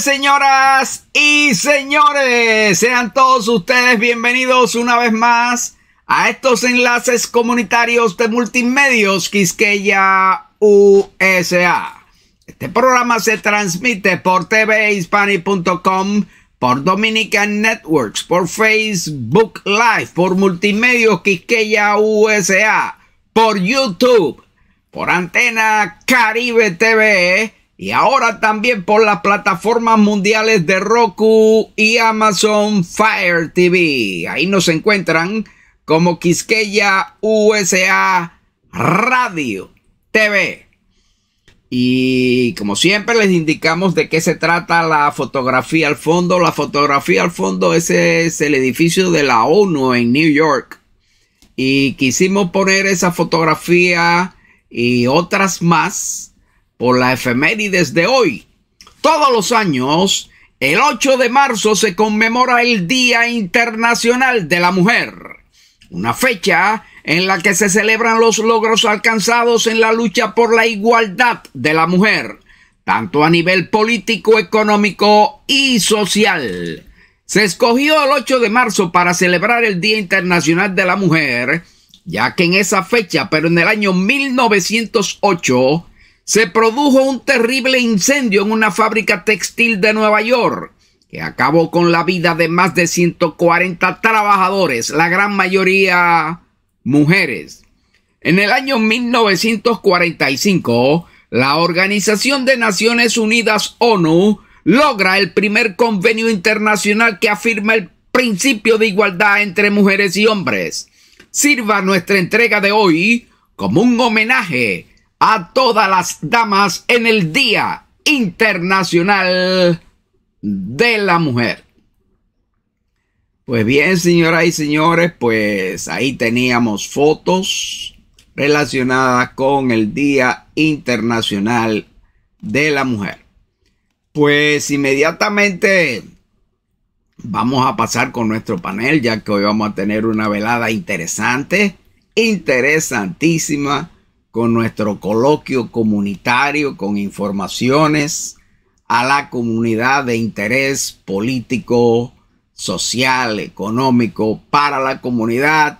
señoras y señores. Sean todos ustedes bienvenidos una vez más a estos enlaces comunitarios de multimedios Quisqueya USA. Este programa se transmite por Hispani.com, por Dominican Networks, por Facebook Live, por Multimedios Quisqueya USA, por YouTube, por Antena Caribe TV y ahora también por las plataformas mundiales de Roku y Amazon Fire TV. Ahí nos encuentran como Quisqueya USA Radio TV. Y como siempre les indicamos de qué se trata la fotografía al fondo. La fotografía al fondo ese es el edificio de la ONU en New York. Y quisimos poner esa fotografía y otras más por la efemérides desde hoy. Todos los años, el 8 de marzo se conmemora el Día Internacional de la Mujer, una fecha en la que se celebran los logros alcanzados en la lucha por la igualdad de la mujer, tanto a nivel político, económico y social. Se escogió el 8 de marzo para celebrar el Día Internacional de la Mujer, ya que en esa fecha, pero en el año 1908, se produjo un terrible incendio en una fábrica textil de Nueva York que acabó con la vida de más de 140 trabajadores, la gran mayoría mujeres. En el año 1945, la Organización de Naciones Unidas ONU logra el primer convenio internacional que afirma el principio de igualdad entre mujeres y hombres. Sirva nuestra entrega de hoy como un homenaje a todas las damas en el Día Internacional de la Mujer. Pues bien, señoras y señores, pues ahí teníamos fotos relacionadas con el Día Internacional de la Mujer. Pues inmediatamente vamos a pasar con nuestro panel, ya que hoy vamos a tener una velada interesante, interesantísima con nuestro coloquio comunitario, con informaciones a la comunidad de interés político, social, económico, para la comunidad.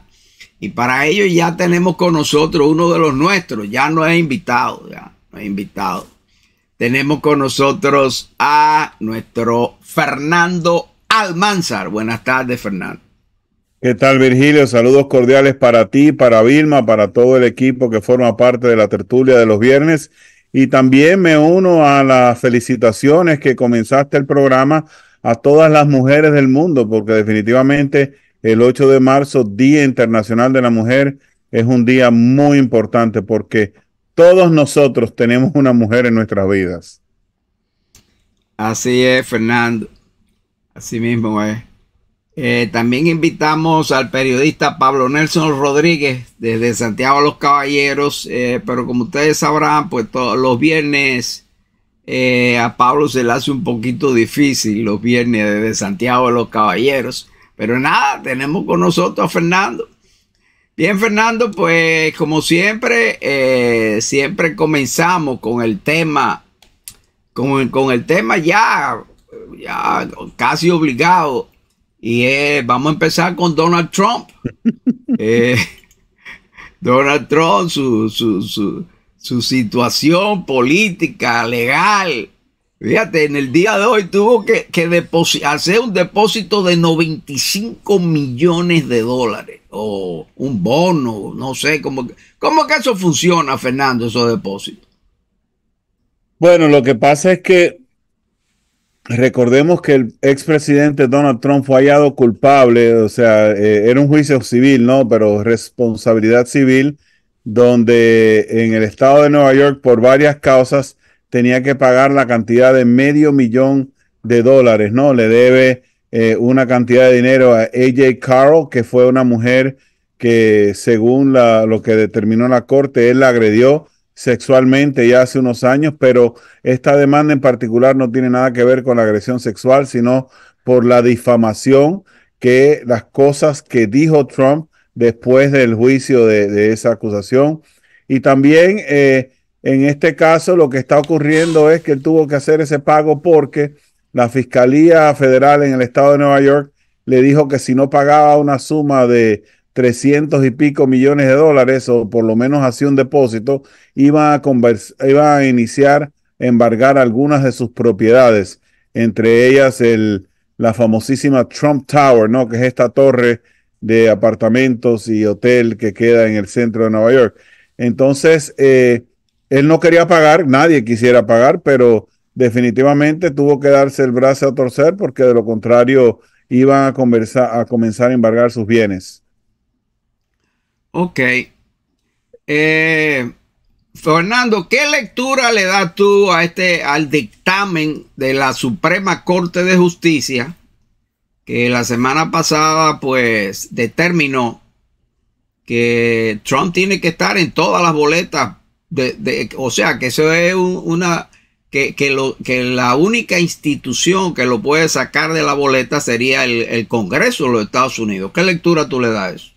Y para ello ya tenemos con nosotros uno de los nuestros, ya no es invitado, ya no es invitado. Tenemos con nosotros a nuestro Fernando Almanzar. Buenas tardes, Fernando. ¿Qué tal Virgilio? Saludos cordiales para ti, para Vilma, para todo el equipo que forma parte de la tertulia de los viernes. Y también me uno a las felicitaciones que comenzaste el programa a todas las mujeres del mundo, porque definitivamente el 8 de marzo, Día Internacional de la Mujer, es un día muy importante porque todos nosotros tenemos una mujer en nuestras vidas. Así es, Fernando. Así mismo es. Eh, también invitamos al periodista Pablo Nelson Rodríguez desde Santiago de los Caballeros, eh, pero como ustedes sabrán, pues todos los viernes eh, a Pablo se le hace un poquito difícil los viernes desde Santiago de los Caballeros, pero nada, tenemos con nosotros a Fernando. Bien, Fernando, pues como siempre, siempre comenzamos con el tema, con, con el tema ya, ya casi obligado y eh, vamos a empezar con Donald Trump. Eh, Donald Trump, su, su, su, situación política, legal. Fíjate, en el día de hoy tuvo que, que hacer un depósito de 95 millones de dólares o un bono, no sé cómo, cómo que eso funciona, Fernando, esos depósitos. Bueno, lo que pasa es que recordemos que el expresidente Donald Trump fue hallado culpable, o sea, eh, era un juicio civil, ¿no? Pero responsabilidad civil, donde en el estado de Nueva York, por varias causas, tenía que pagar la cantidad de medio millón de dólares, ¿no? Le debe eh, una cantidad de dinero a AJ Carroll, que fue una mujer que según lo que determinó la corte, él la agredió sexualmente ya hace unos años, pero esta demanda en particular no tiene nada que ver con la agresión sexual, sino por la difamación que las cosas que dijo Trump después del juicio de, esa acusación. Y también eh, en este caso lo que está ocurriendo es que él tuvo que hacer ese pago porque la Fiscalía Federal en el estado de Nueva York le dijo que si no pagaba una suma de 300 y pico millones de dólares, o por lo menos hacía un depósito, iba a, iba a iniciar embargar algunas de sus propiedades, entre ellas el, la famosísima Trump Tower, ¿no? que es esta torre de apartamentos y hotel que queda en el centro de Nueva York. Entonces, eh, él no quería pagar, nadie quisiera pagar, pero definitivamente tuvo que darse el brazo a torcer porque de lo contrario iban a, a comenzar a embargar sus bienes. Ok. Eh, Fernando, ¿qué lectura le das tú a este, al dictamen de la Suprema Corte de Justicia que la semana pasada pues determinó que Trump tiene que estar en todas las boletas? De, o sea, que eso es una... Que, lo, que la única institución que lo puede sacar de la boleta sería el, el Congreso de los Estados Unidos. ¿Qué lectura tú le das eso?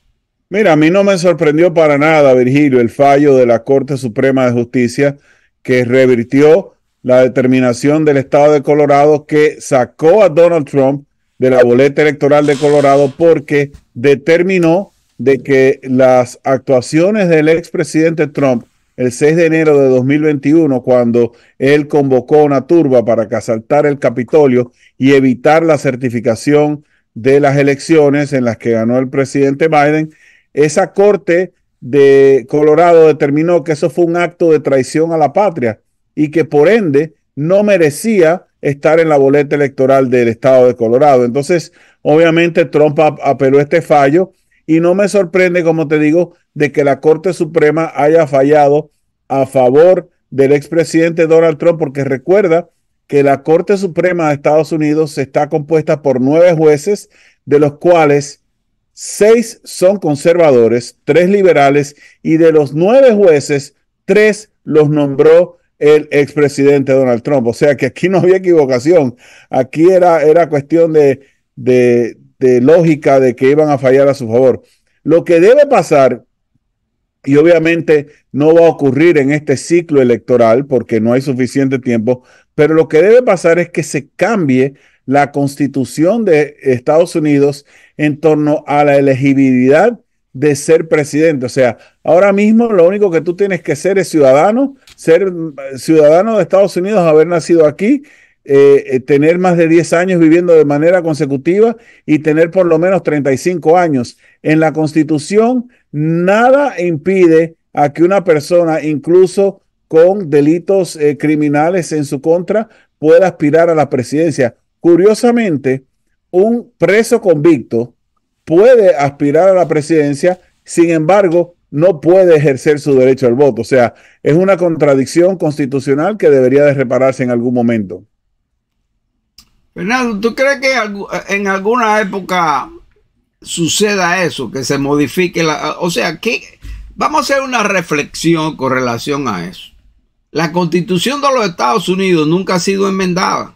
Mira, a mí no me sorprendió para nada, Virgilio, el fallo de la Corte Suprema de Justicia que revirtió la determinación del Estado de Colorado que sacó a Donald Trump de la boleta electoral de Colorado porque determinó de que las actuaciones del expresidente Trump el 6 de enero de 2021, cuando él convocó una turba para asaltar el Capitolio y evitar la certificación de las elecciones en las que ganó el presidente Biden, esa corte de Colorado determinó que eso fue un acto de traición a la patria y que por ende no merecía estar en la boleta electoral del estado de Colorado. Entonces, obviamente Trump apeló este fallo y no me sorprende, como te digo, de que la Corte Suprema haya fallado a favor del expresidente Donald Trump, porque recuerda que la Corte Suprema de Estados Unidos está compuesta por nueve jueces, de los cuales seis son conservadores, tres liberales y de los nueve jueces, tres los nombró el expresidente Donald Trump. O sea que aquí no había equivocación. Aquí era, era cuestión de, de, de lógica de que iban a fallar a su favor. Lo que debe pasar, y obviamente no va a ocurrir en este ciclo electoral porque no hay suficiente tiempo, pero lo que debe pasar es que se cambie la Constitución de Estados Unidos en torno a la elegibilidad de ser presidente. O sea, ahora mismo lo único que tú tienes que ser es ciudadano, ser eh, ciudadano de Estados Unidos, haber nacido aquí, eh, eh, tener más de 10 años viviendo de manera consecutiva y tener por lo menos 35 años. En la Constitución, nada impide a que una persona, incluso con delitos criminales en su contra, pueda aspirar a la presidencia. Curiosamente, un preso convicto puede aspirar a la presidencia, sin embargo, no puede ejercer su derecho al voto. O sea, es una contradicción constitucional que debería de repararse en algún momento. Fernando, ¿tú crees que en alguna época suceda eso, que se modifique la... O sea, ¿qué? vamos a hacer una reflexión con relación a eso. La constitución de los Estados Unidos nunca ha sido enmendada.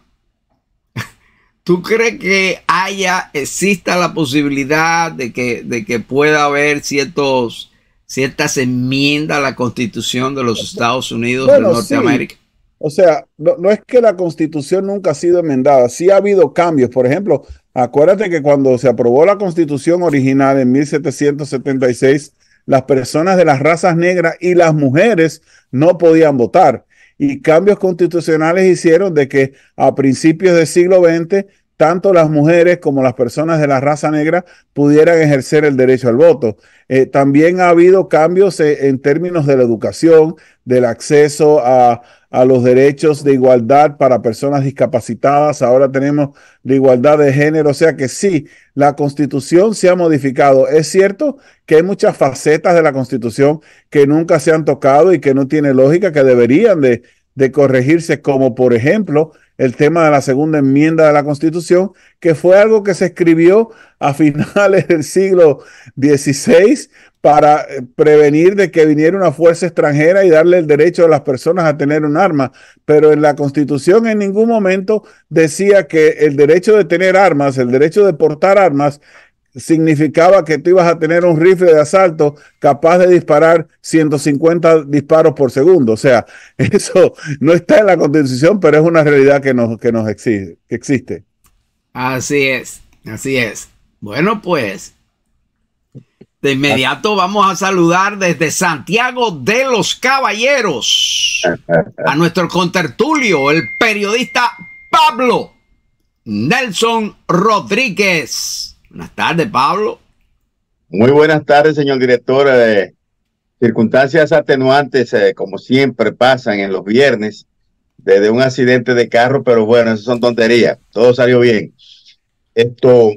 ¿Tú crees que haya, exista la posibilidad de que, de que pueda haber ciertos, ciertas enmiendas a la constitución de los Estados Unidos de Norteamérica? O sea, no, no, es que la constitución nunca ha sido enmendada, sí ha habido cambios. Por ejemplo, acuérdate que cuando se aprobó la constitución original en 1776, las personas de las razas negras y las mujeres no podían votar y cambios constitucionales hicieron de que a principios del siglo XX tanto las mujeres como las personas de la raza negra pudieran ejercer el derecho al voto. Eh, también ha habido cambios eh, en términos de la educación, del acceso a, a los derechos de igualdad para personas discapacitadas, ahora tenemos la igualdad de género, o sea que sí, la constitución se ha modificado. Es cierto que hay muchas facetas de la constitución que nunca se han tocado y que no tiene lógica, que deberían de, de corregirse, como por ejemplo el tema de la segunda enmienda de la Constitución, que fue algo que se escribió a finales del siglo XVI para eh, prevenir de que viniera una fuerza extranjera y darle el derecho a las personas a tener un arma. Pero en la Constitución en ningún momento decía que el derecho de tener armas, el derecho de portar armas, significaba que tú ibas a tener un rifle de asalto capaz de disparar 150 disparos por segundo. O sea, eso no está en la constitución, pero es una realidad que nos, que nos que existe. Así es, así es. Bueno, pues de inmediato vamos a saludar desde Santiago de los Caballeros a nuestro contertulio, el periodista Pablo Nelson Rodríguez. Buenas tardes, Pablo. Muy buenas tardes, señor director. Eh, circunstancias atenuantes, eh, como siempre, pasan en los viernes desde un accidente de carro, pero bueno, eso son tonterías. Todo salió bien. Esto,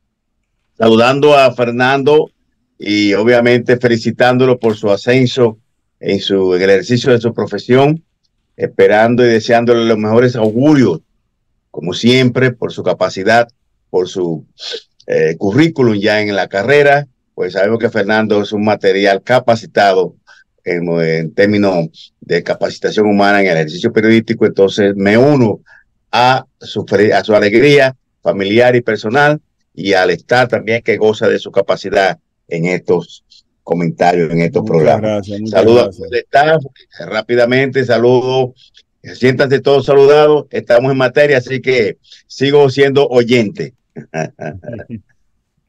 saludando a Fernando y obviamente felicitándolo por su ascenso en, su, en el ejercicio de su profesión, esperando y deseándole los mejores augurios, como siempre, por su capacidad, por su eh, currículum ya en la carrera, pues sabemos que Fernando es un material capacitado en, términos de capacitación humana en el ejercicio periodístico, entonces me uno a su, a su alegría familiar y personal y al estar también que goza de su capacidad en estos comentarios, en estos programas. Saludos eh, rápidamente, saludos. Siéntanse todos saludados, estamos en materia, así que sigo siendo oyente.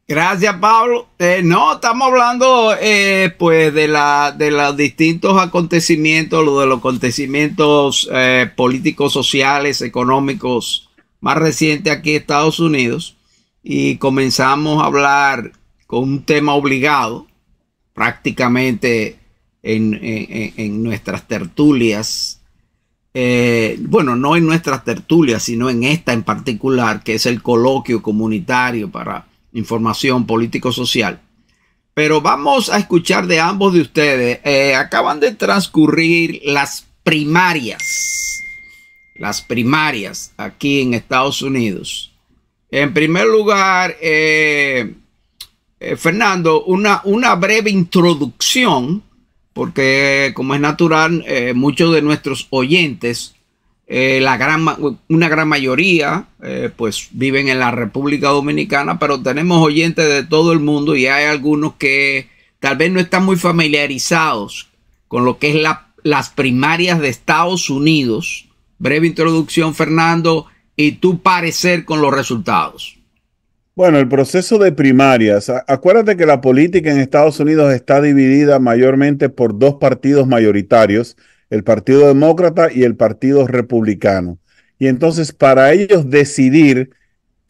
Gracias, Pablo. Eh, no, estamos hablando eh, pues de, la, de los distintos acontecimientos, de los acontecimientos eh, políticos, sociales, económicos más recientes aquí en Estados Unidos. Y comenzamos a hablar con un tema obligado prácticamente en nuestras tertulias eh, bueno, no en nuestras tertulias, sino en esta en particular, que es el coloquio comunitario para información político-social. Pero vamos a escuchar de ambos de ustedes. Eh, acaban de transcurrir las primarias. Las primarias aquí en Estados Unidos. En primer lugar, eh, Fernando, una, una breve introducción porque como es natural, eh, muchos de nuestros oyentes, eh, una gran mayoría, eh, pues viven en la República Dominicana, pero tenemos oyentes de todo el mundo y hay algunos que tal vez no están muy familiarizados con lo que es las primarias de Estados Unidos. Breve introducción, Fernando, y tu parecer con los resultados. Bueno, el proceso de primarias. Acuérdate que la política en Estados Unidos está dividida mayormente por dos partidos mayoritarios, el Partido Demócrata y el Partido Republicano. Y entonces para ellos decidir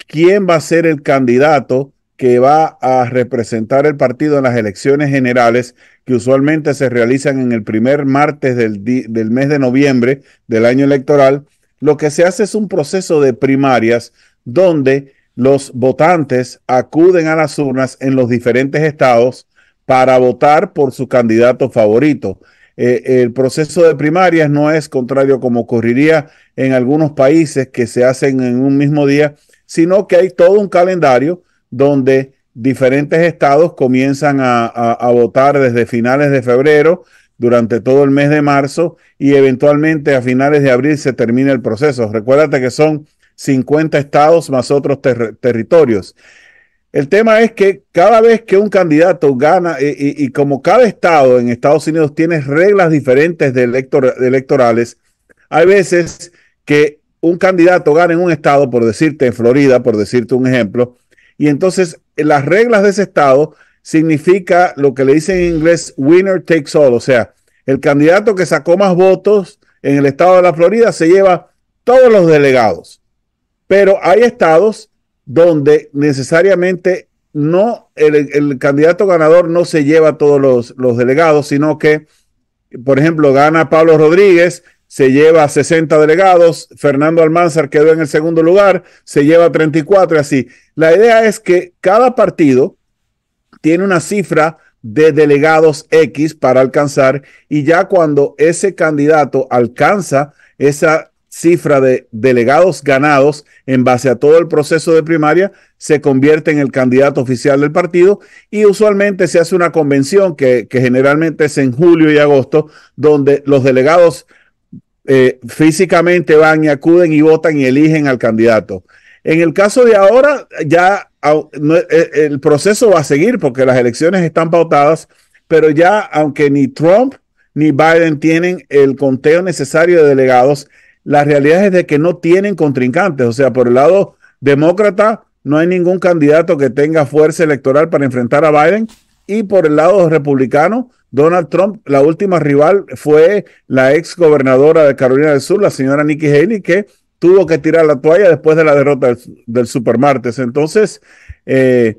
quién va a ser el candidato que va a representar el partido en las elecciones generales, que usualmente se realizan en el primer martes del, mes de noviembre del año electoral, lo que se hace es un proceso de primarias donde los votantes acuden a las urnas en los diferentes estados para votar por su candidato favorito. Eh, el proceso de primarias no es contrario como ocurriría en algunos países que se hacen en un mismo día, sino que hay todo un calendario donde diferentes estados comienzan a votar desde finales de febrero, durante todo el mes de marzo y eventualmente a finales de abril se termina el proceso. Recuérdate que son 50 estados más otros territorios. El tema es que cada vez que un candidato gana, eh, y, como cada estado en Estados Unidos tiene reglas diferentes de, electorales, hay veces que un candidato gana en un estado, por decirte en Florida, por decirte un ejemplo, y entonces eh, las reglas de ese estado significa lo que le dicen en inglés winner takes all, o sea, el candidato que sacó más votos en el estado de la Florida se lleva todos los delegados. Pero hay estados donde necesariamente no el, candidato ganador no se lleva todos los, delegados, sino que, por ejemplo, gana Pablo Rodríguez, se lleva 60 delegados, Fernando Almanzar quedó en el segundo lugar, se lleva 34 y así. La idea es que cada partido tiene una cifra de delegados X para alcanzar y ya cuando ese candidato alcanza esa cifra de delegados ganados en base a todo el proceso de primaria, se convierte en el candidato oficial del partido y usualmente se hace una convención que, generalmente es en julio y agosto, donde los delegados eh, físicamente van y acuden y votan y eligen al candidato. En el caso de ahora, ya eh, el proceso va a seguir porque las elecciones están pautadas, pero ya aunque ni Trump ni Biden tienen el conteo necesario de delegados, la realidad es de que no tienen contrincantes. O sea, por el lado demócrata, no hay ningún candidato que tenga fuerza electoral para enfrentar a Biden. Y por el lado republicano, Donald Trump, la última rival fue la ex gobernadora de Carolina del Sur, la señora Nikki Haley, que tuvo que tirar la toalla después de la derrota del, del supermartes. Entonces, eh,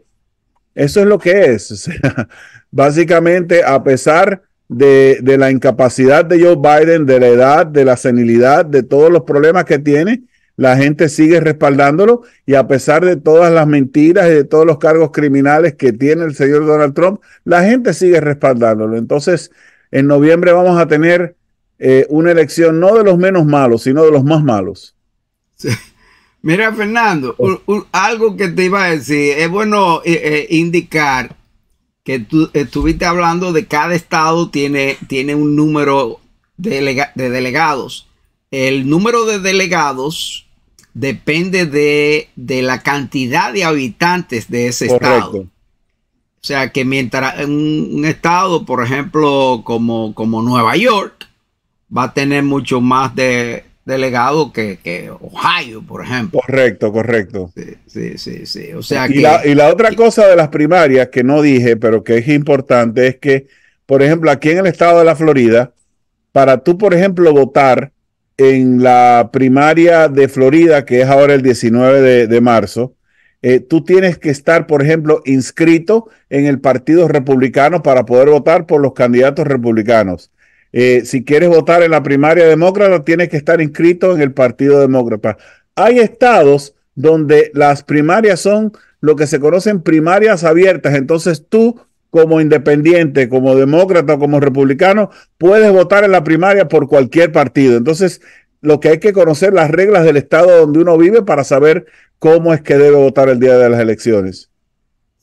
eso es lo que es. O sea, básicamente, a pesar de, la incapacidad de Joe Biden, de la edad, de la senilidad, de todos los problemas que tiene, la gente sigue respaldándolo y a pesar de todas las mentiras y de todos los cargos criminales que tiene el señor Donald Trump, la gente sigue respaldándolo. Entonces, en noviembre vamos a tener eh, una elección no de los menos malos, sino de los más malos. Mira, Fernando, oh. algo que te iba a decir, es bueno eh, eh, indicar que tú estuviste hablando de cada estado tiene, tiene un número de, delegados. El número de delegados depende de, de, la cantidad de habitantes de ese estado. O sea que mientras un, un estado, por ejemplo, como, como Nueva York, va a tener mucho más de, delegado que, Ohio, por ejemplo. Correcto, correcto. Sí, sí, sí. O sea y, la, y la otra cosa de las primarias que no dije, pero que es importante, es que, por ejemplo, aquí en el estado de la Florida, para tú, por ejemplo, votar en la primaria de Florida, que es ahora el 19 de, marzo, eh, tú tienes que estar, por ejemplo, inscrito en el Partido Republicano para poder votar por los candidatos republicanos. Eh, si quieres votar en la primaria demócrata, tienes que estar inscrito en el Partido Demócrata. Hay estados donde las primarias son lo que se conocen primarias abiertas. Entonces tú, como independiente, como demócrata, como republicano, puedes votar en la primaria por cualquier partido. Entonces, lo que hay que conocer las reglas del estado donde uno vive para saber cómo es que debe votar el día de las elecciones.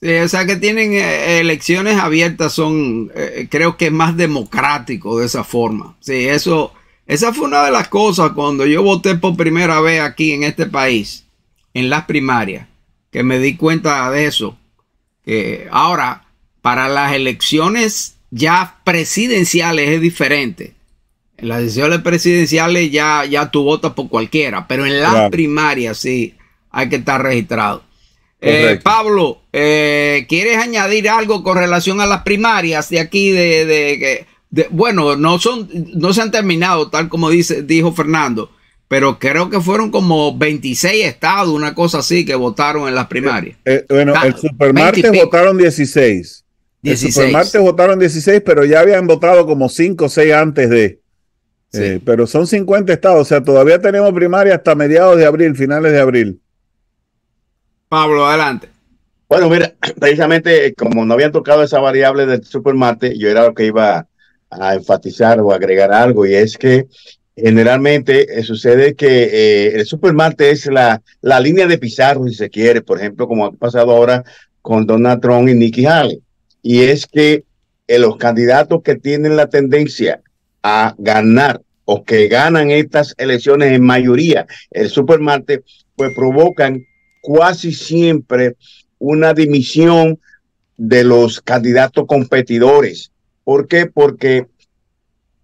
Sí, o sea que tienen eh, elecciones abiertas, son, eh, creo que es más democrático de esa forma. Sí, eso, esa fue una de las cosas cuando yo voté por primera vez aquí en este país, en las primarias, que me di cuenta de eso. Que ahora, para las elecciones ya presidenciales es diferente. En las elecciones presidenciales ya, ya tú votas por cualquiera, pero en las primarias sí hay que estar registrado. Eh, Pablo, eh, ¿quieres añadir algo con relación a las primarias de aquí? De, de, bueno, no, son, no se han terminado, tal como dice, dijo Fernando, pero creo que fueron como 26 estados, una cosa así, que votaron en las eh, primarias. bueno, ah, el supermartes votaron 16. El supermartes votaron 16, pero ya habían votado como 5 o 6 antes de. pero son 50 estados, o sea, todavía tenemos primaria hasta mediados de abril, finales de abril. Pablo, adelante. Bueno, mira, precisamente eh, como no habían tocado esa variable del supermate, yo era lo que iba a enfatizar o agregar algo, y es que generalmente eh, sucede que eh, el supermate es la, la línea de Pizarro, si se quiere, por ejemplo, como ha pasado ahora con Donald Trump y Nikki Haley, y es que los candidatos que tienen la tendencia a ganar o que ganan estas elecciones en mayoría, el supermate, pues provocan casi siempre una dimisión de los candidatos competidores. ¿Por qué? Porque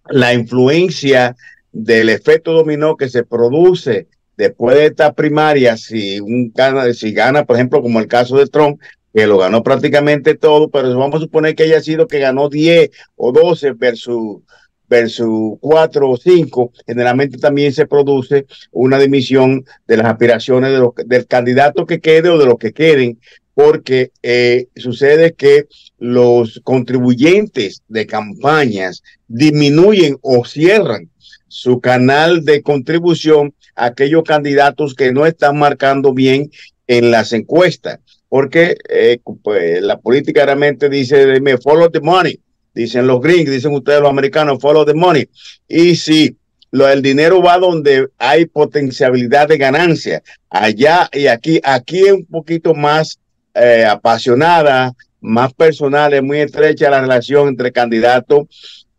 la influencia del efecto dominó que se produce después de esta primaria, si, un, si gana, por ejemplo, como el caso de Trump, que lo ganó prácticamente todo, pero vamos a suponer que haya sido que ganó 10 o 12 versus versus cuatro o cinco, generalmente también se produce una dimisión de las aspiraciones de los, del candidato que quede o de los que quieren porque eh, sucede que los contribuyentes de campañas disminuyen o cierran su canal de contribución a aquellos candidatos que no están marcando bien en las encuestas, porque eh, pues, la política realmente dice, me follow the money dicen los gringos, dicen ustedes los americanos, follow the money. Y si el dinero va donde hay potencialidad de ganancia, allá y aquí, aquí es un poquito más eh, apasionada, más personal, es muy estrecha la relación entre candidato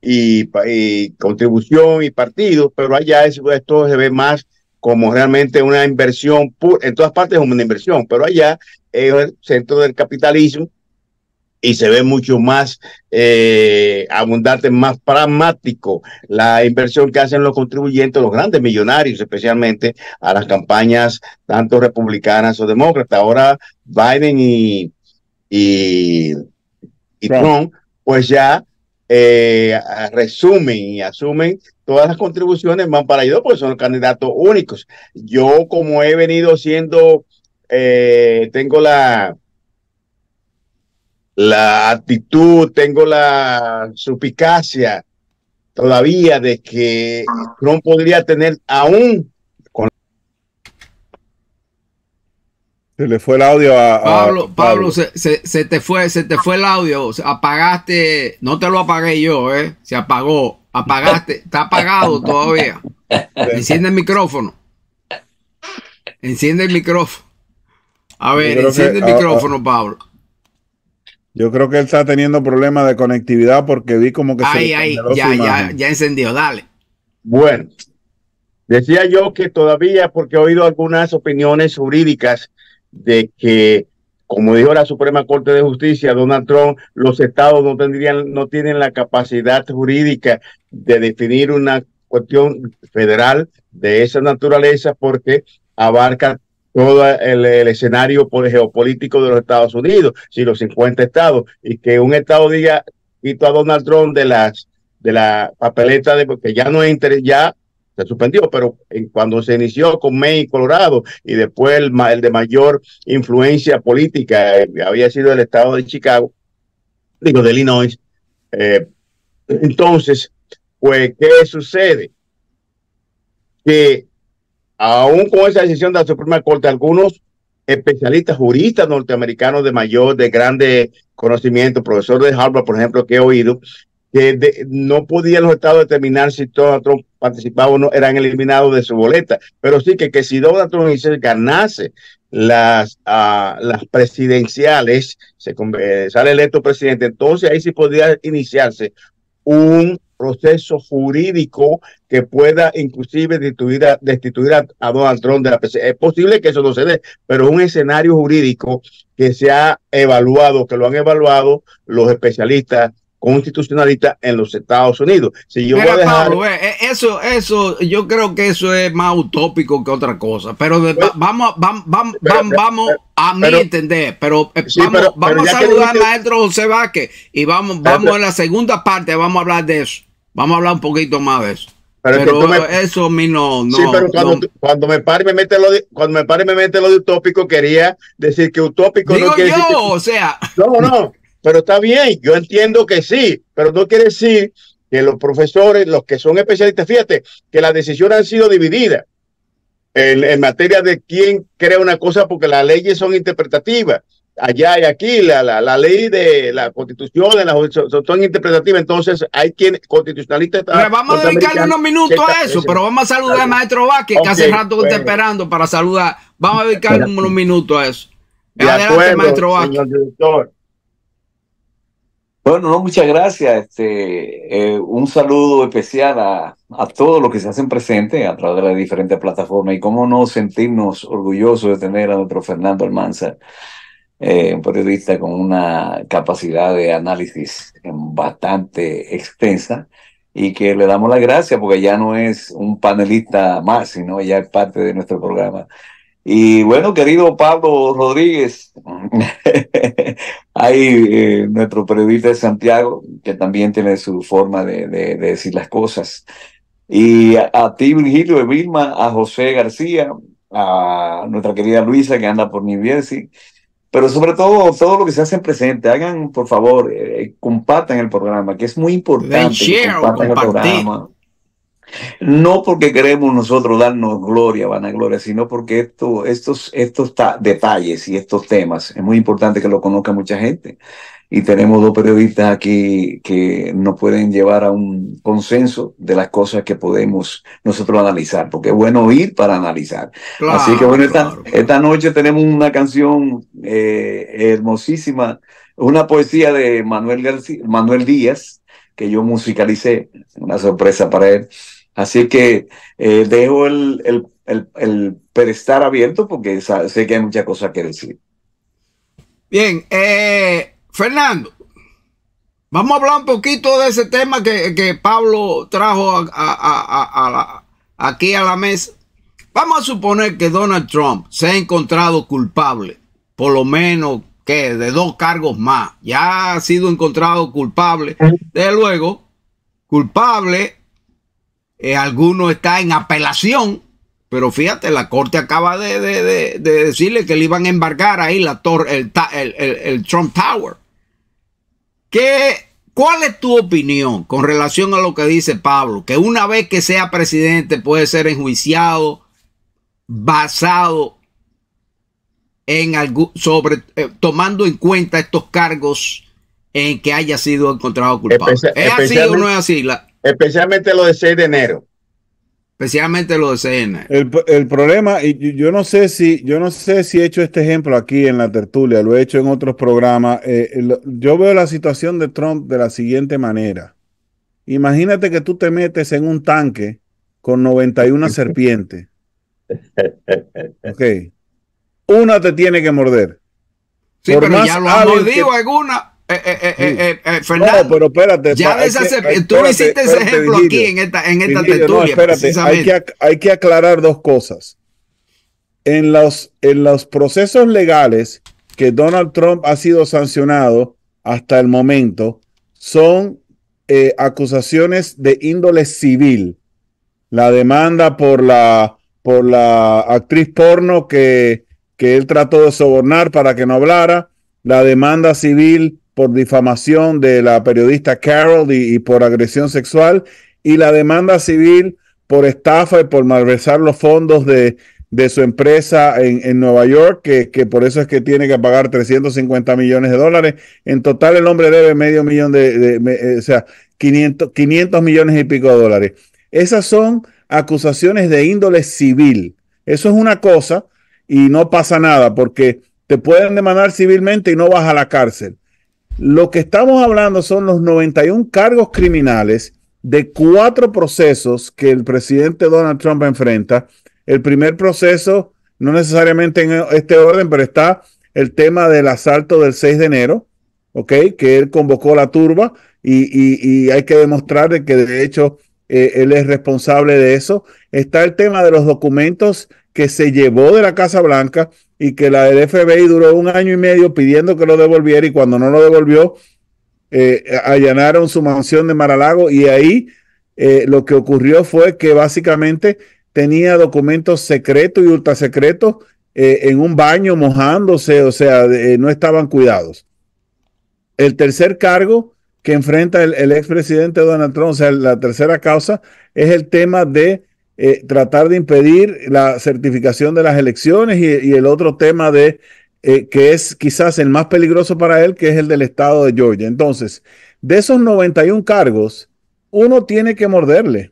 y, contribución y partido, pero allá esto se ve más como realmente una inversión, en todas partes es una inversión, pero allá es el centro del capitalismo y se ve mucho más eh, abundante, más pragmático la inversión que hacen los contribuyentes, los grandes millonarios, especialmente a las campañas tanto republicanas o demócratas. Ahora Biden y, Trump. pues ya eh, resumen y asumen todas las contribuciones, van para ellos porque son candidatos únicos. Yo, como he venido siendo, eh, tengo la la actitud, tengo la supicacia todavía de que no podría tener aún Se le fue el audio a... Pablo, Pablo, se, se, te fue, se te fue el audio, apagaste, no te lo apagué yo, eh, se apagó, apagaste, está apagado todavía. Enciende el micrófono. Enciende el micrófono. A ver, enciende el micrófono, Pablo. Yo creo que él está teniendo problemas de conectividad porque vi como que ay, Ay, ya, ya, ya encendió, dale. Bueno, decía yo que todavía, porque he oído algunas opiniones jurídicas de que, como dijo la Suprema Corte de Justicia, Donald Trump, los estados no tendrían, no tienen la capacidad jurídica de definir una cuestión federal de esa naturaleza porque abarca todo el, escenario geopolítico de los Estados Unidos, si los 50 estados, y que un estado diga quito a Donald Trump de las de la papeleta de porque ya no es ya se suspendió, pero cuando se inició con Maine, Colorado, y después el, de mayor influencia política eh, había sido el estado de Chicago, digo, de Illinois. Eh, entonces, pues, ¿qué sucede? Que Aún con esa decisión de la Suprema Corte, algunos especialistas, juristas norteamericanos de mayor, de grande conocimiento, profesor de Harvard, por ejemplo, que he oído, que no podían los estados determinar si Donald Trump participaba o no, eran eliminados de su boleta. Pero sí que, si Donald Trump ganase las, ah, las presidenciales, se sale electo presidente, entonces ahí sí podría iniciarse un proceso jurídico que pueda inclusive destituir a, destituir a, Donald Trump de la PC Es posible que eso no se dé, pero es un escenario jurídico que se ha evaluado, que lo han evaluado los especialistas constitucionalistas en los Estados Unidos. Si yo voy a dejar... Eh, eh, eso, eso, yo creo que eso es más utópico que otra cosa, pero pues, vamos, vamos, vamos, a mi entender, pero vamos, a saludar al maestro José Vázquez y vamos, vamos a la segunda parte, vamos a hablar de eso. Vamos a hablar un poquito más de eso. Pero, eso a mí no, no. sí, pero cuando, cuando me pare y me mete lo de, cuando me pare me mete lo de utópico, quería decir que utópico Digo no yo, o sea. No, no, pero está bien, yo entiendo que sí, pero no quiere decir que los profesores, los que son especialistas, fíjate, que las decisiones han sido divididas en, en materia de quién crea una cosa porque las leyes son interpretativas allá y aquí, la, ley de la constitución, de la son interpretativa, entonces hay quien constitucionalista está ah, Pero vamos a dedicarle unos minutos a eso, pero vamos a saludar al maestro Vázquez, que hace rato que está esperando para saludar. Vamos a dedicarle unos minutos a eso. Adelante, maestro Vázquez. bueno, muchas gracias. Este, eh, un saludo especial a, a, todos los que se hacen presentes a través de las diferentes plataformas y cómo no sentirnos orgullosos de tener a nuestro Fernando Almanza eh, un periodista con una capacidad de análisis eh, bastante extensa y que le damos las gracias porque ya no es un panelista más, sino ya es parte de nuestro programa. Y bueno, querido Pablo Rodríguez, hay eh, nuestro periodista de Santiago, que también tiene su forma de, decir las cosas. Y a, ti, Virgilio de Vilma, a José García, a nuestra querida Luisa, que anda por New pero sobre todo, todo lo que se hace en presente, hagan, por favor, eh, compartan el programa, que es muy importante. compartir el programa. No porque queremos nosotros darnos gloria, van a gloria sino porque esto, estos, estos detalles y estos temas es muy importante que lo conozca mucha gente y tenemos dos periodistas aquí que nos pueden llevar a un consenso de las cosas que podemos nosotros analizar, porque es bueno oír para analizar. Así que bueno, esta, noche tenemos una canción eh, hermosísima, una poesía de Manuel, Manuel Díaz, que yo musicalicé, una sorpresa para él. Así que eh, dejo el, el, el perestar abierto porque sé que hay muchas cosas que decir. Bien, eh, Fernando, vamos a hablar un poquito de ese tema que, Pablo trajo a, aquí a la mesa. Vamos a suponer que Donald Trump se ha encontrado culpable, por lo menos que de dos cargos más. Ya ha sido encontrado culpable. de luego, culpable, eh, alguno está en apelación, pero fíjate, la corte acaba de, decirle que le iban a embarcar ahí la torre, el Trump Tower. ¿Qué, ¿Cuál es tu opinión con relación a lo que dice Pablo? Que una vez que sea presidente puede ser enjuiciado basado en algo, sobre, eh, tomando en cuenta estos cargos en que haya sido encontrado culpable. ¿Es así o no es así? Especialmente lo de 6 de enero especialmente los de CNN. El, problema, y yo no sé si, yo no sé si he hecho este ejemplo aquí en la tertulia, lo he hecho en otros programas. Eh, yo veo la situación de Trump de la siguiente manera. Imagínate que tú te metes en un tanque con 91 serpientes. Ok. Una te tiene que morder. Sí, pero ya lo mordido alguna. Eh, eh, eh, Fernando. No, pero espérate. tú hiciste ese ejemplo aquí en esta, en tertulia. hay que, aclarar dos cosas. En los, en los procesos legales que Donald Trump ha sido sancionado hasta el momento, son acusaciones de índole civil. La demanda por la, por la actriz porno que, que él trató de sobornar para que no hablara, la demanda civil por difamación de la periodista Carol y, por agresión sexual y la demanda civil por estafa y por malversar los fondos de, su empresa en, Nueva York, que, por eso es que tiene que pagar 350 millones de dólares. En total el hombre debe medio millón de, eh, o sea, 500, 500 millones y pico de dólares. Esas son acusaciones de índole civil. Eso es una cosa y no pasa nada porque te pueden demandar civilmente y no vas a la cárcel. Lo que estamos hablando son los 91 cargos criminales de cuatro procesos que el presidente Donald Trump enfrenta. El primer proceso, no necesariamente en este orden, pero está el tema del asalto del 6 de enero, ¿ok? Que él convocó la turba y, hay que demostrar que de hecho eh, él es responsable de eso. Está el tema de los documentos que se llevó de la Casa Blanca y que la del duró un año y medio pidiendo que lo devolviera y cuando no lo devolvió, eh, allanaron su mansión de Maralago y ahí eh, lo que ocurrió fue que básicamente tenía documentos secretos y ultrasecretos eh, en un baño mojándose, o sea, no estaban cuidados. El tercer cargo que enfrenta el, el expresidente Donald Trump, o sea, la tercera causa, es el tema de eh, tratar de impedir la certificación de las elecciones y, el otro tema de eh, que es quizás el más peligroso para él, que es el del estado de Georgia. Entonces, de esos 91 cargos, uno tiene que morderle.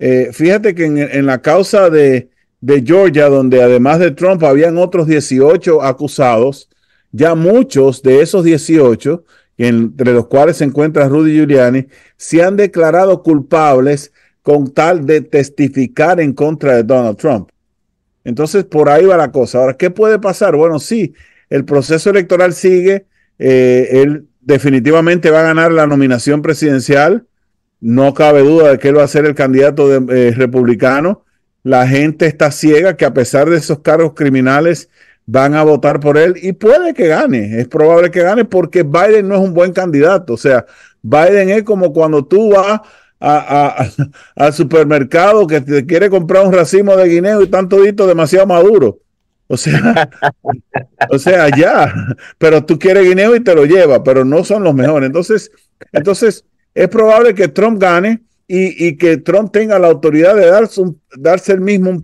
Eh, fíjate que en, la causa de, de, Georgia, donde además de Trump habían otros 18 acusados, ya muchos de esos 18, entre los cuales se encuentra Rudy Giuliani, se han declarado culpables con tal de testificar en contra de Donald Trump. Entonces, por ahí va la cosa. Ahora, ¿qué puede pasar? Bueno, sí, el proceso electoral sigue. Eh, él definitivamente va a ganar la nominación presidencial. No cabe duda de que él va a ser el candidato eh, republicano. La gente está ciega que a pesar de esos cargos criminales van a votar por él y puede que gane. Es probable que gane porque Biden no es un buen candidato. O sea, Biden es como cuando tú vas a, al supermercado que te quiere comprar un racimo de guineo y están toditos demasiado maduro O sea, o sea, ya, pero tú quieres guineo y te lo lleva, pero no son los mejores. Entonces, entonces es probable que Trump gane y, que Trump tenga la autoridad de darse, darse el mismo un,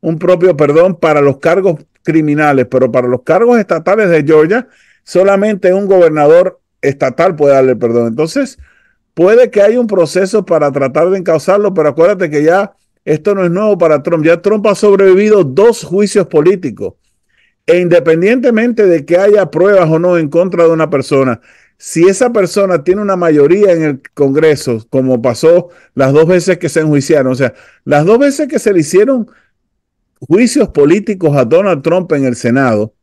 un propio perdón para los cargos criminales, pero para los cargos estatales de Georgia, solamente un gobernador estatal puede darle perdón. Entonces, Puede que haya un proceso para tratar de encauzarlo, pero acuérdate que ya esto no es nuevo para Trump. Ya Trump ha sobrevivido dos juicios políticos. E independientemente de que haya pruebas o no en contra de una persona, si esa persona tiene una mayoría en el Congreso, como pasó las dos veces que se enjuiciaron, o sea, las dos veces que se le hicieron juicios políticos a Donald Trump en el Senado,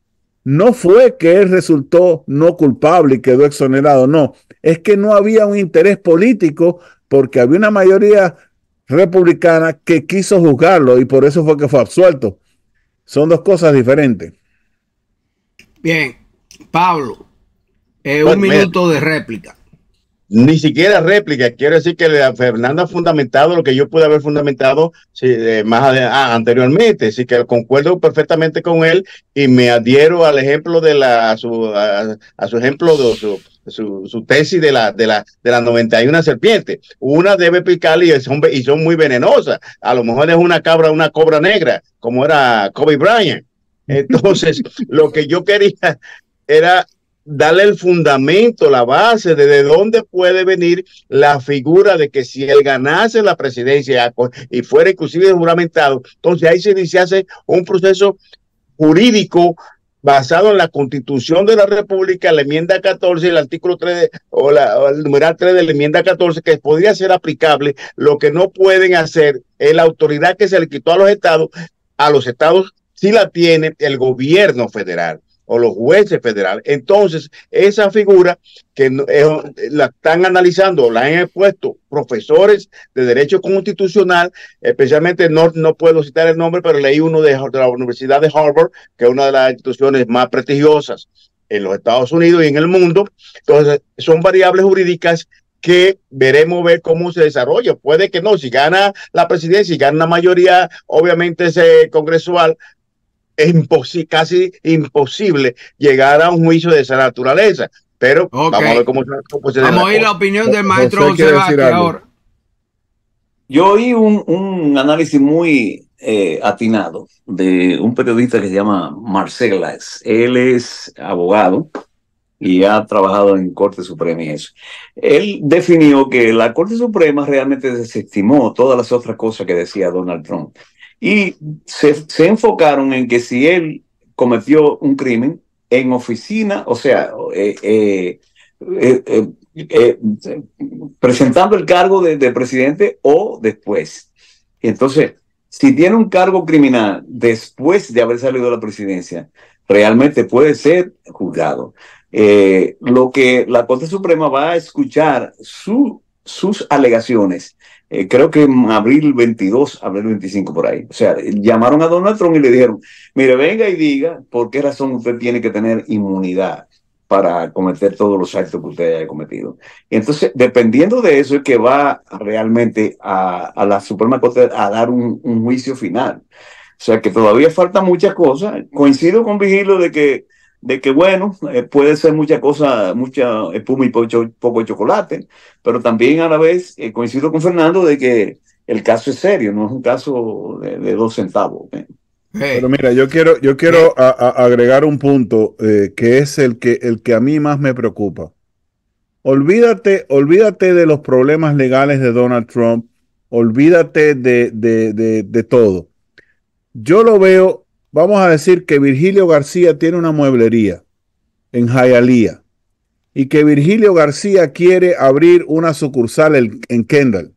no fue que él resultó no culpable y quedó exonerado, no, es que no había un interés político porque había una mayoría republicana que quiso juzgarlo y por eso fue que fue absuelto. Son dos cosas diferentes. Bien, Pablo, un minuto de réplica ni siquiera réplica. Quiero decir que Fernando ha fundamentado lo que yo pude haber fundamentado eh, más ah, anteriormente. Así que concuerdo perfectamente con él y me adhiero al ejemplo de la, a su, a, su ejemplo de su, su, tesis de la, de la, de 91 serpiente. Una debe picar y son, y son muy venenosas. A lo mejor es una cabra, una cobra negra, como era Kobe Bryant. Entonces, lo que yo quería era darle el fundamento, la base, de dónde puede venir la figura de que si él ganase la presidencia y fuera inclusive juramentado, entonces ahí se iniciase un proceso jurídico basado en la constitución de la República, la enmienda 14, el artículo 3 o, la, el numeral 3 de la enmienda 14, que podría ser aplicable, lo que no pueden hacer es la autoridad que se le quitó a los estados, a los estados si la tiene el gobierno federal o los jueces federales. Entonces, esa figura que la están analizando, la han expuesto profesores de derecho constitucional, especialmente no, no puedo citar el nombre, pero leí uno de, la Universidad de Harvard, que es una de las instituciones más prestigiosas en los Estados Unidos y en el mundo. Entonces, son variables jurídicas que veremos ver cómo se desarrolla. Puede que no, si gana la presidencia y si gana la mayoría, obviamente, ese congresual, es casi imposible llegar a un juicio de esa naturaleza. Pero vamos a ver cómo, cómo se Vamos a oír la opinión del eh, maestro José, ahora. Yo oí un, un análisis muy eh, atinado de un periodista que se llama Marcelas. Él es abogado y ha trabajado en Corte Suprema eso. Él definió que la Corte Suprema realmente desestimó todas las otras cosas que decía Donald Trump. Y se, enfocaron en que si él cometió un crimen en oficina, o sea, eh, eh, eh, presentando el cargo de, de, presidente o después. Entonces, si tiene un cargo criminal después de haber salido de la presidencia, realmente puede ser juzgado. lo que la Corte Suprema va a escuchar su sus alegaciones, eh, creo que en abril 22, abril 25 por ahí. O sea, eh, llamaron a Donald Trump y le dijeron, mire, venga y diga por qué razón usted tiene que tener inmunidad para cometer todos los actos que usted haya cometido. Y entonces, dependiendo de eso, es que va realmente a, la Suprema Corte a dar un, juicio final. O sea que todavía falta muchas cosas. Coincido con Vigilo de que de que bueno, eh, puede ser mucha cosa, mucha espuma y poco, chocolate, pero también a la vez eh, coincido con Fernando de que el caso es serio, no es un caso de, dos centavos. ¿eh? Pero mira, yo quiero, yo quiero agregar un punto que es el que, el que a mí más me preocupa. Olvídate, olvídate de los problemas legales de Donald Trump, olvídate de, de todo. Yo lo veo Vamos a decir que Virgilio García tiene una mueblería en Jayalía y que Virgilio García quiere abrir una sucursal en Kendall.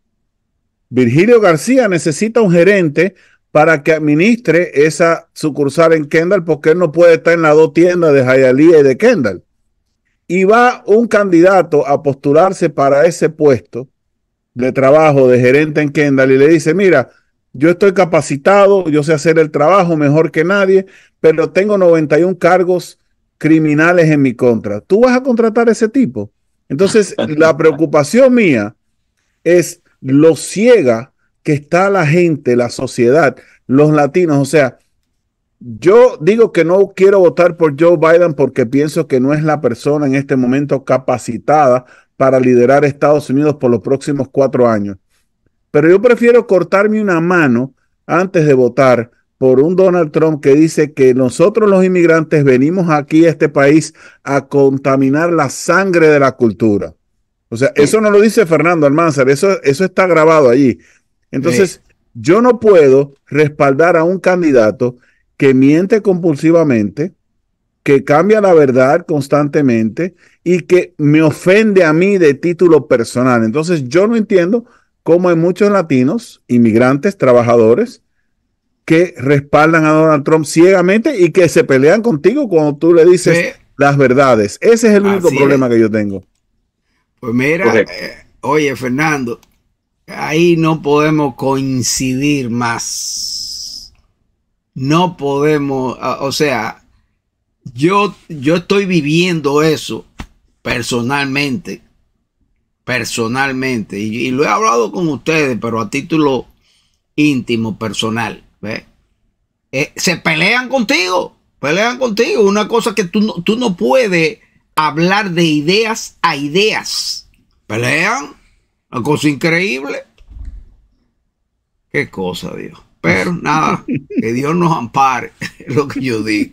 Virgilio García necesita un gerente para que administre esa sucursal en Kendall porque él no puede estar en las dos tiendas de Jayalía y de Kendall. Y va un candidato a postularse para ese puesto de trabajo de gerente en Kendall y le dice, mira, yo estoy capacitado, yo sé hacer el trabajo mejor que nadie, pero tengo 91 cargos criminales en mi contra. ¿Tú vas a contratar a ese tipo? Entonces, la preocupación mía es lo ciega que está la gente, la sociedad, los latinos. O sea, yo digo que no quiero votar por Joe Biden porque pienso que no es la persona en este momento capacitada para liderar Estados Unidos por los próximos cuatro años. Pero yo prefiero cortarme una mano antes de votar por un Donald Trump que dice que nosotros los inmigrantes venimos aquí a este país a contaminar la sangre de la cultura. O sea, eso no lo dice Fernando Almanzar, eso, eso está grabado allí. Entonces, yo no puedo respaldar a un candidato que miente compulsivamente, que cambia la verdad constantemente y que me ofende a mí de título personal. Entonces, yo no entiendo como hay muchos latinos, inmigrantes, trabajadores, que respaldan a Donald Trump ciegamente y que se pelean contigo cuando tú le dices las verdades. Ese es el único problema que yo tengo. Pues mira, eh, oye Fernando, ahí no podemos coincidir más. No podemos, o sea, yo, yo estoy viviendo eso personalmente personalmente, y, lo he hablado con ustedes, pero a título íntimo, personal, ¿ves? Eh, se pelean contigo, pelean contigo. Una cosa que tú no, puedes hablar de ideas a ideas. Pelean, una cosa increíble. Qué cosa, Dios. Pero nada, que Dios nos ampare, lo que yo digo.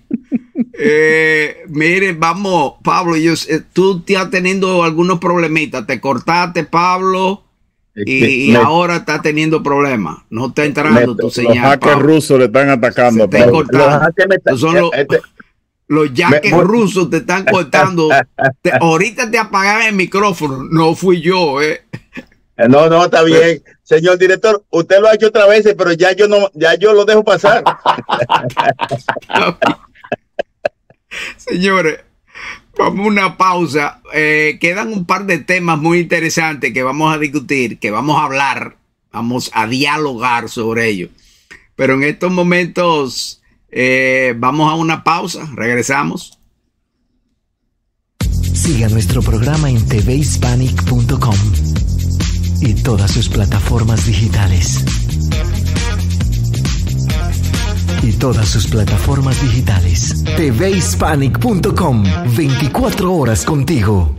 Eh, mire, vamos, Pablo, yo, tú estás teniendo algunos problemitas. Te cortaste, Pablo, y, ahora estás teniendo problemas. No está entrando tu señal. Los jaques rusos le están atacando. Los, son este, rusos te están cortando. ahorita te apagaron el micrófono. No fui yo, eh. eh. No, no, está bien. Señor director, usted lo ha hecho otra vez, pero ya yo no, ya yo lo dejo pasar. Señores, vamos a una pausa. Eh, quedan un par de temas muy interesantes que vamos a discutir, que vamos a hablar, vamos a dialogar sobre ellos. Pero en estos momentos eh, vamos a una pausa, regresamos. Siga nuestro programa en tvhispanic.com y todas sus plataformas digitales y todas sus plataformas digitales. tvhispanic.com 24 horas contigo.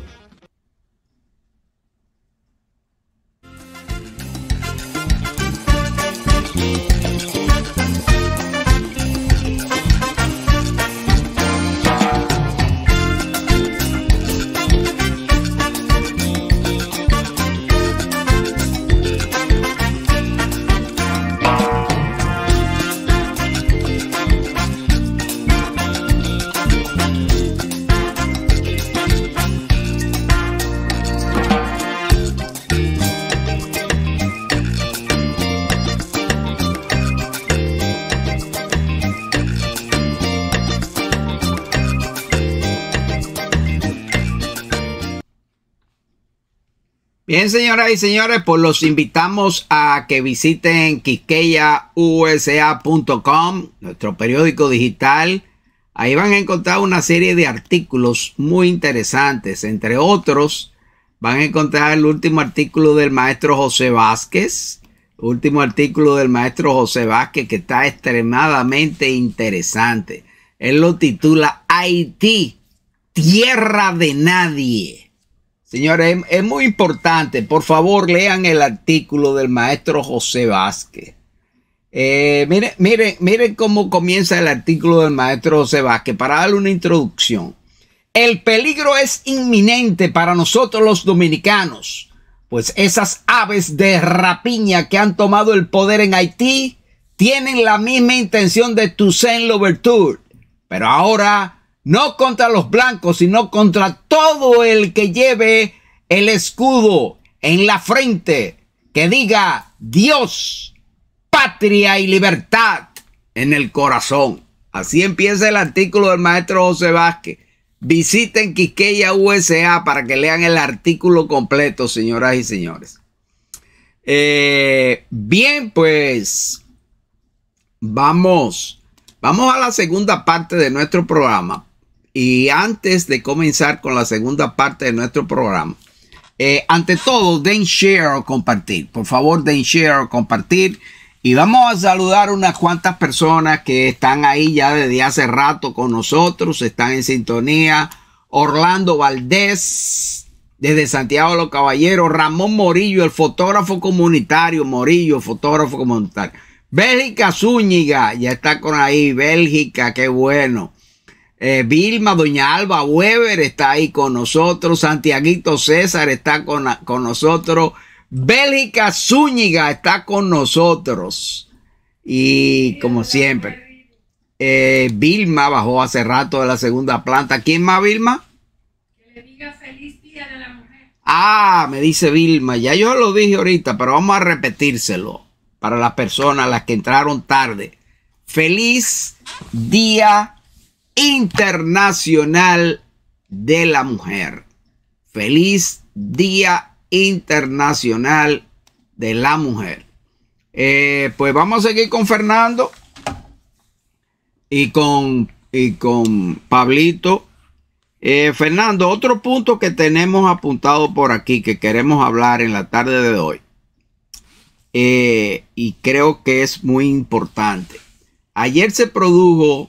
Bien, señoras y señores, pues los invitamos a que visiten quisqueyausa.com, nuestro periódico digital. Ahí van a encontrar una serie de artículos muy interesantes. Entre otros, van a encontrar el último artículo del maestro José Vázquez. Último artículo del maestro José Vázquez que está extremadamente interesante. Él lo titula Haití, tierra de nadie Señores, es muy importante. Por favor, lean el artículo del maestro José Vázquez. miren, eh, miren, miren cómo comienza el artículo del maestro José Vázquez para darle una introducción. El peligro es inminente para nosotros los dominicanos, pues esas aves de rapiña que han tomado el poder en Haití tienen la misma intención de Toussaint Louverture, pero ahora no contra los blancos, sino contra todo el que lleve el escudo en la frente, que diga Dios, patria y libertad en el corazón. Así empieza el artículo del maestro José Vázquez. Visiten Quisqueya USA para que lean el artículo completo, señoras y señores. Eh, bien, pues vamos, vamos a la segunda parte de nuestro programa y antes de comenzar con la segunda parte de nuestro programa, eh, ante todo, den share o compartir. Por favor, den share o compartir. Y vamos a saludar unas cuantas personas que están ahí ya desde hace rato con nosotros, están en sintonía. Orlando Valdés, desde Santiago de los Caballeros, Ramón Morillo, el fotógrafo comunitario, Morillo, fotógrafo comunitario. Bélgica Zúñiga, ya está con ahí, Bélgica, qué bueno. Eh, Vilma, Doña Alba Weber está ahí con nosotros. Santiaguito César está con, nosotros. Bélica Zúñiga está con nosotros. Y como siempre, eh, Vilma bajó hace rato de la segunda planta. ¿Quién más, Vilma? Que le diga feliz día de la mujer. Ah, me dice Vilma. Ya yo lo dije ahorita, pero vamos a repetírselo para las personas, las que entraron tarde. Feliz día Internacional de la Mujer. Feliz Día Internacional de la Mujer. Eh, pues vamos a seguir con Fernando y con, y con Pablito. Eh, Fernando, otro punto que tenemos apuntado por aquí que queremos hablar en la tarde de hoy. Eh, y creo que es muy importante. Ayer se produjo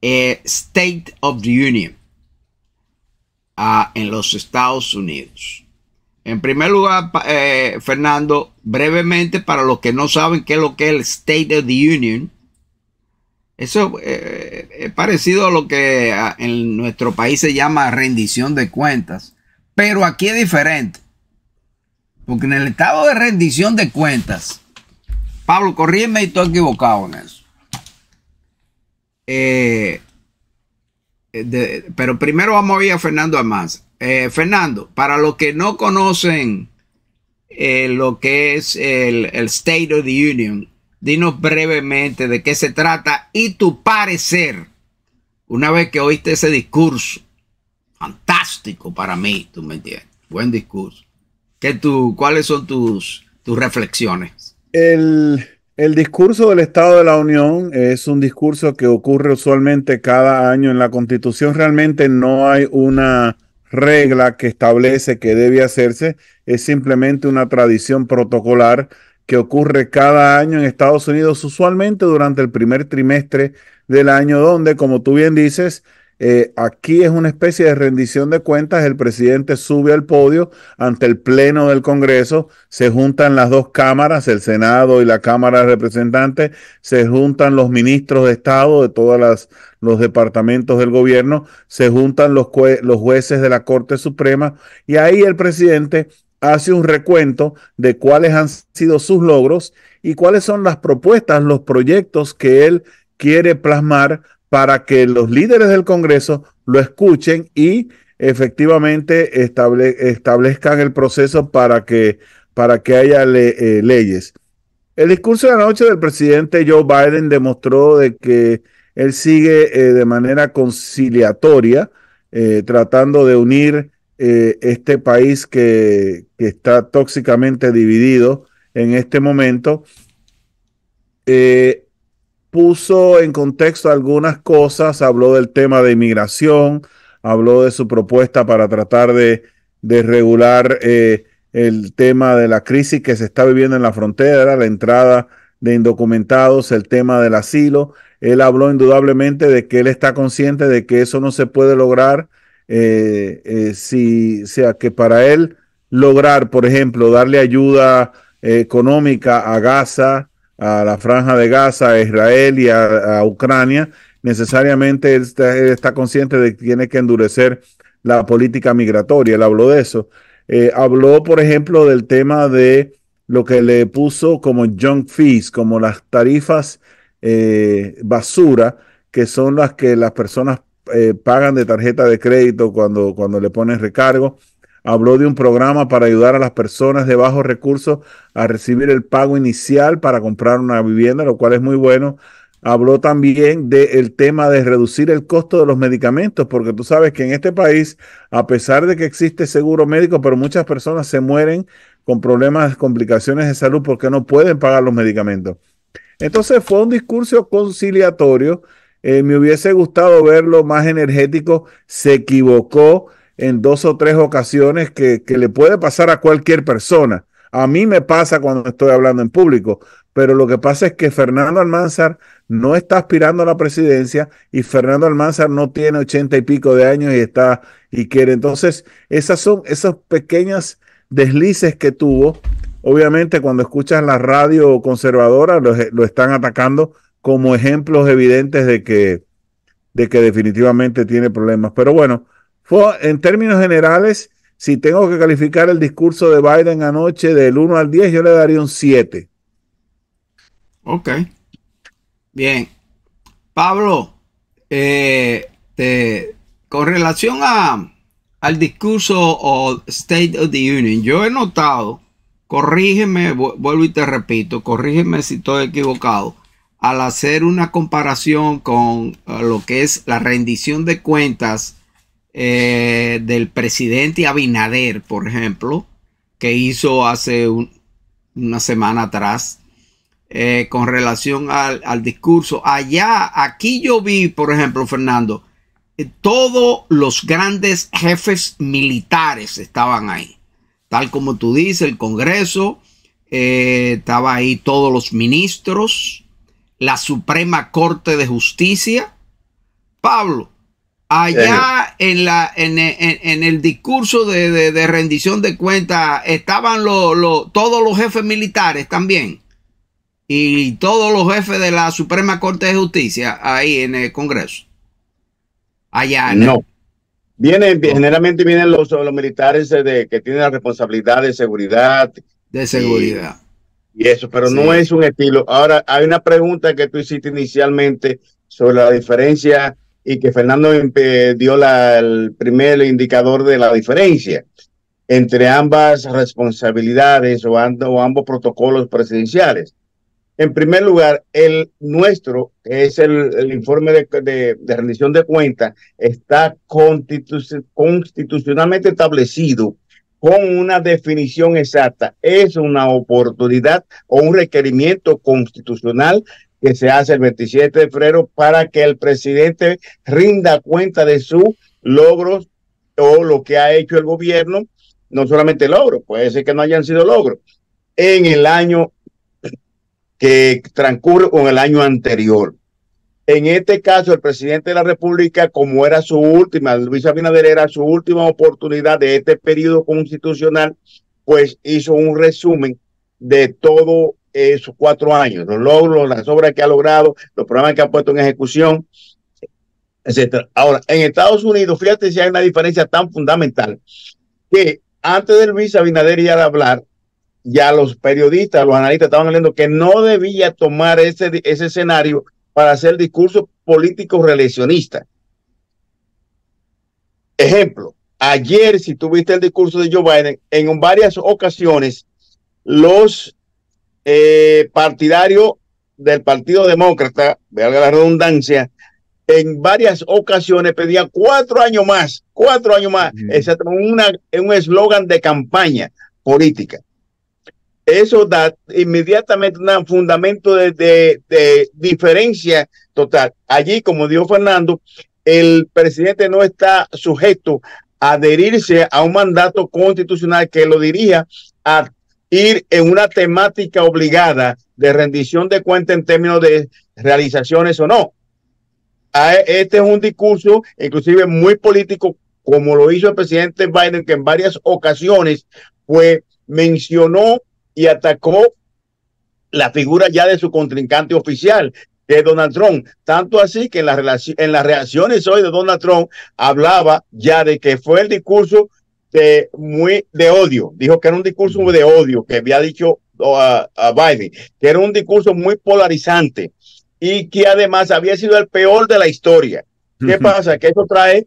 eh, State of the Union ah, en los Estados Unidos. En primer lugar, eh, Fernando, brevemente para los que no saben qué es lo que es el State of the Union, eso eh, es parecido a lo que ah, en nuestro país se llama rendición de cuentas, pero aquí es diferente, porque en el estado de rendición de cuentas, Pablo, corrígeme y estoy equivocado en eso. Eh, pero primero vamos a ir a Fernando Amas eh, Fernando, para los que no conocen eh, lo que es el, State of the Union, dinos brevemente de qué se trata y tu parecer, una vez que oíste ese discurso, fantástico para mí, tú me entiendes, buen discurso. ¿Qué tú, ¿Cuáles son tus, tus reflexiones? El, el discurso del Estado de la Unión es un discurso que ocurre usualmente cada año en la Constitución. Realmente no hay una regla que establece que debe hacerse, es simplemente una tradición protocolar que ocurre cada año en Estados Unidos, usualmente durante el primer trimestre del año, donde, como tú bien dices, eh, aquí es una especie de rendición de cuentas. El presidente sube al podio ante el Pleno del Congreso, se juntan las dos cámaras, el Senado y la Cámara de Representantes, se juntan los ministros de Estado de todos los departamentos del gobierno, se juntan los, los jueces de la Corte Suprema y ahí el presidente hace un recuento de cuáles han sido sus logros y cuáles son las propuestas, los proyectos que él quiere plasmar para que los líderes del Congreso lo escuchen y efectivamente establezcan el proceso para que, para que haya eh, leyes. El discurso de la noche del presidente Joe Biden demostró de que él sigue eh, de manera conciliatoria eh, tratando de unir este país que, está tóxicamente dividido en este momento puso en contexto algunas cosas, habló del tema de inmigración, habló de su propuesta para tratar de, regular eh, el tema de la crisis que se está viviendo en la frontera, la entrada de indocumentados, el tema del asilo. Él habló indudablemente de que él está consciente de que eso no se puede lograr, eh, eh, si sea que para él lograr, por ejemplo, darle ayuda económica a Gaza, a la franja de Gaza, a Israel y a, Ucrania, necesariamente él está, consciente de que tiene que endurecer la política migratoria. Él habló de eso. Eh, habló, por ejemplo, del tema de lo que le puso como junk fees, como las tarifas eh, basura, que son las que las personas eh, pagan de tarjeta de crédito cuando, cuando le ponen recargo habló de un programa para ayudar a las personas de bajos recursos a recibir el pago inicial para comprar una vivienda, lo cual es muy bueno. Habló también del tema de reducir el costo de los medicamentos, porque tú sabes que en este país, a pesar de que existe seguro médico, pero muchas personas se mueren con problemas, complicaciones de salud porque no pueden pagar los medicamentos. Entonces fue un discurso conciliatorio. Eh, me hubiese gustado verlo más energético. Se equivocó en dos o tres ocasiones que, le puede pasar a cualquier persona. A mí me pasa cuando estoy hablando en público, pero lo que pasa es que Fernando Almanzar no está aspirando a la presidencia y Fernando Almanzar no tiene ochenta y pico de años y está y quiere. Entonces, esas son esas pequeñas deslices que tuvo. Obviamente, cuando escuchas la radio conservadora, lo, lo están atacando como ejemplos evidentes de que, de que definitivamente tiene problemas. Pero bueno, en términos generales, si tengo que calificar el discurso de Biden anoche del 1 al 10, yo le daría un 7. Ok. Bien. Pablo, eh, con relación a, al discurso o State of the Union, yo he notado, corrígeme, vuelvo y te repito, corrígeme si estoy equivocado, al hacer una comparación con eh, lo que es la rendición de cuentas eh, del presidente Abinader, por ejemplo, que hizo hace una semana atrás eh, con relación al, discurso. Allá, aquí yo vi, por ejemplo, Fernando, eh, todos los grandes jefes militares estaban ahí. Tal como tú dices, el Congreso, estaba ahí todos los ministros, la Suprema Corte de Justicia. Pablo, Allá en, la, en, el discurso de, rendición de cuentas estaban todos los jefes militares también y todos los jefes de la Suprema Corte de Justicia ahí en el Congreso. Allá. no. Vienen, generalmente vienen los, los militares eh, que tienen la responsabilidad de seguridad. De seguridad. Y, eso, pero no es un estilo. Ahora, hay una pregunta que tú hiciste inicialmente sobre la diferencia y que Fernando em, dio el primer indicador de la diferencia entre ambas responsabilidades o, ambos protocolos presidenciales. En primer lugar, el nuestro, que es el, informe de, rendición de cuentas, está constitucionalmente establecido con una definición exacta. Es una oportunidad o un requerimiento constitucional que se hace el 27 de febrero para que el presidente rinda cuenta de sus logros o lo que ha hecho el gobierno, no solamente logros, puede ser que no hayan sido logros, en el año que transcurre con el año anterior. En este caso, el presidente de la República, como era su última, Luis Abinader era su última oportunidad de este periodo constitucional, pues hizo un resumen de todo esos cuatro años, los logros, las obras que ha logrado, los programas que ha puesto en ejecución, etcétera. Ahora, en Estados Unidos, fíjate si hay una diferencia tan fundamental que antes del Luis Abinader ya de hablar, ya los periodistas, los analistas estaban leyendo que no debía tomar ese, ese escenario para hacer discurso político reeleccionista. Ejemplo, ayer si tuviste el discurso de Joe Biden, en varias ocasiones los eh, partidario del Partido Demócrata, vea la redundancia, en varias ocasiones pedía cuatro años más, cuatro años más, mm. un eslogan de campaña política. Eso da inmediatamente un fundamento de, de diferencia total. Allí, como dijo Fernando, el presidente no está sujeto a adherirse a un mandato constitucional que lo dirija a ir en una temática obligada de rendición de cuenta en términos de realizaciones o no. E, este es un discurso inclusive muy político, como lo hizo el presidente Biden, que en varias ocasiones pues mencionó y atacó la figura ya de su contrincante oficial, de Donald Trump. Tanto así que en, la en las reacciones hoy de Donald Trump hablaba ya de que fue el discurso de, muy de odio. Dijo que era un discurso de odio que había dicho oh, a, Biden, que era un discurso muy polarizante y que además había sido el peor de la historia. ¿Qué pasa? Que eso trae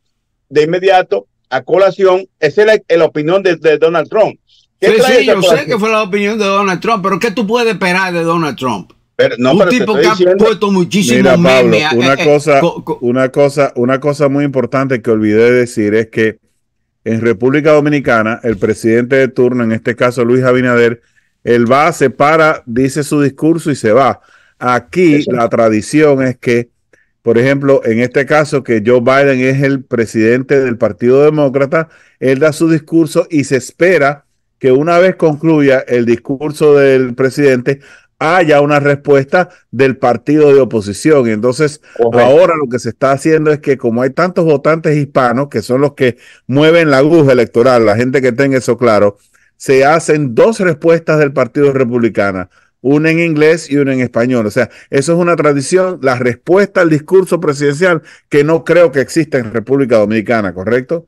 de inmediato a colación, esa es la, opinión de, Donald Trump. yo sé que fue la opinión de Donald Trump, pero ¿qué tú puedes esperar de Donald Trump? un tipo que ha puesto muchísimo memes, eh, una, eh, cosa, una, cosa, una cosa muy importante que olvidé decir es que en República Dominicana, el presidente de turno, en este caso Luis Abinader, él va, se para, dice su discurso y se va. Aquí la tradición es que, por ejemplo, en este caso que Joe Biden es el presidente del Partido Demócrata, él da su discurso y se espera que una vez concluya el discurso del presidente, haya una respuesta del partido de oposición. Y entonces ahora lo que se está haciendo es que como hay tantos votantes hispanos, que son los que mueven la aguja electoral, la gente que tenga eso claro, se hacen dos respuestas del Partido republicano, una en inglés y una en español. O sea, eso es una tradición, la respuesta al discurso presidencial que no creo que exista en República Dominicana, ¿correcto?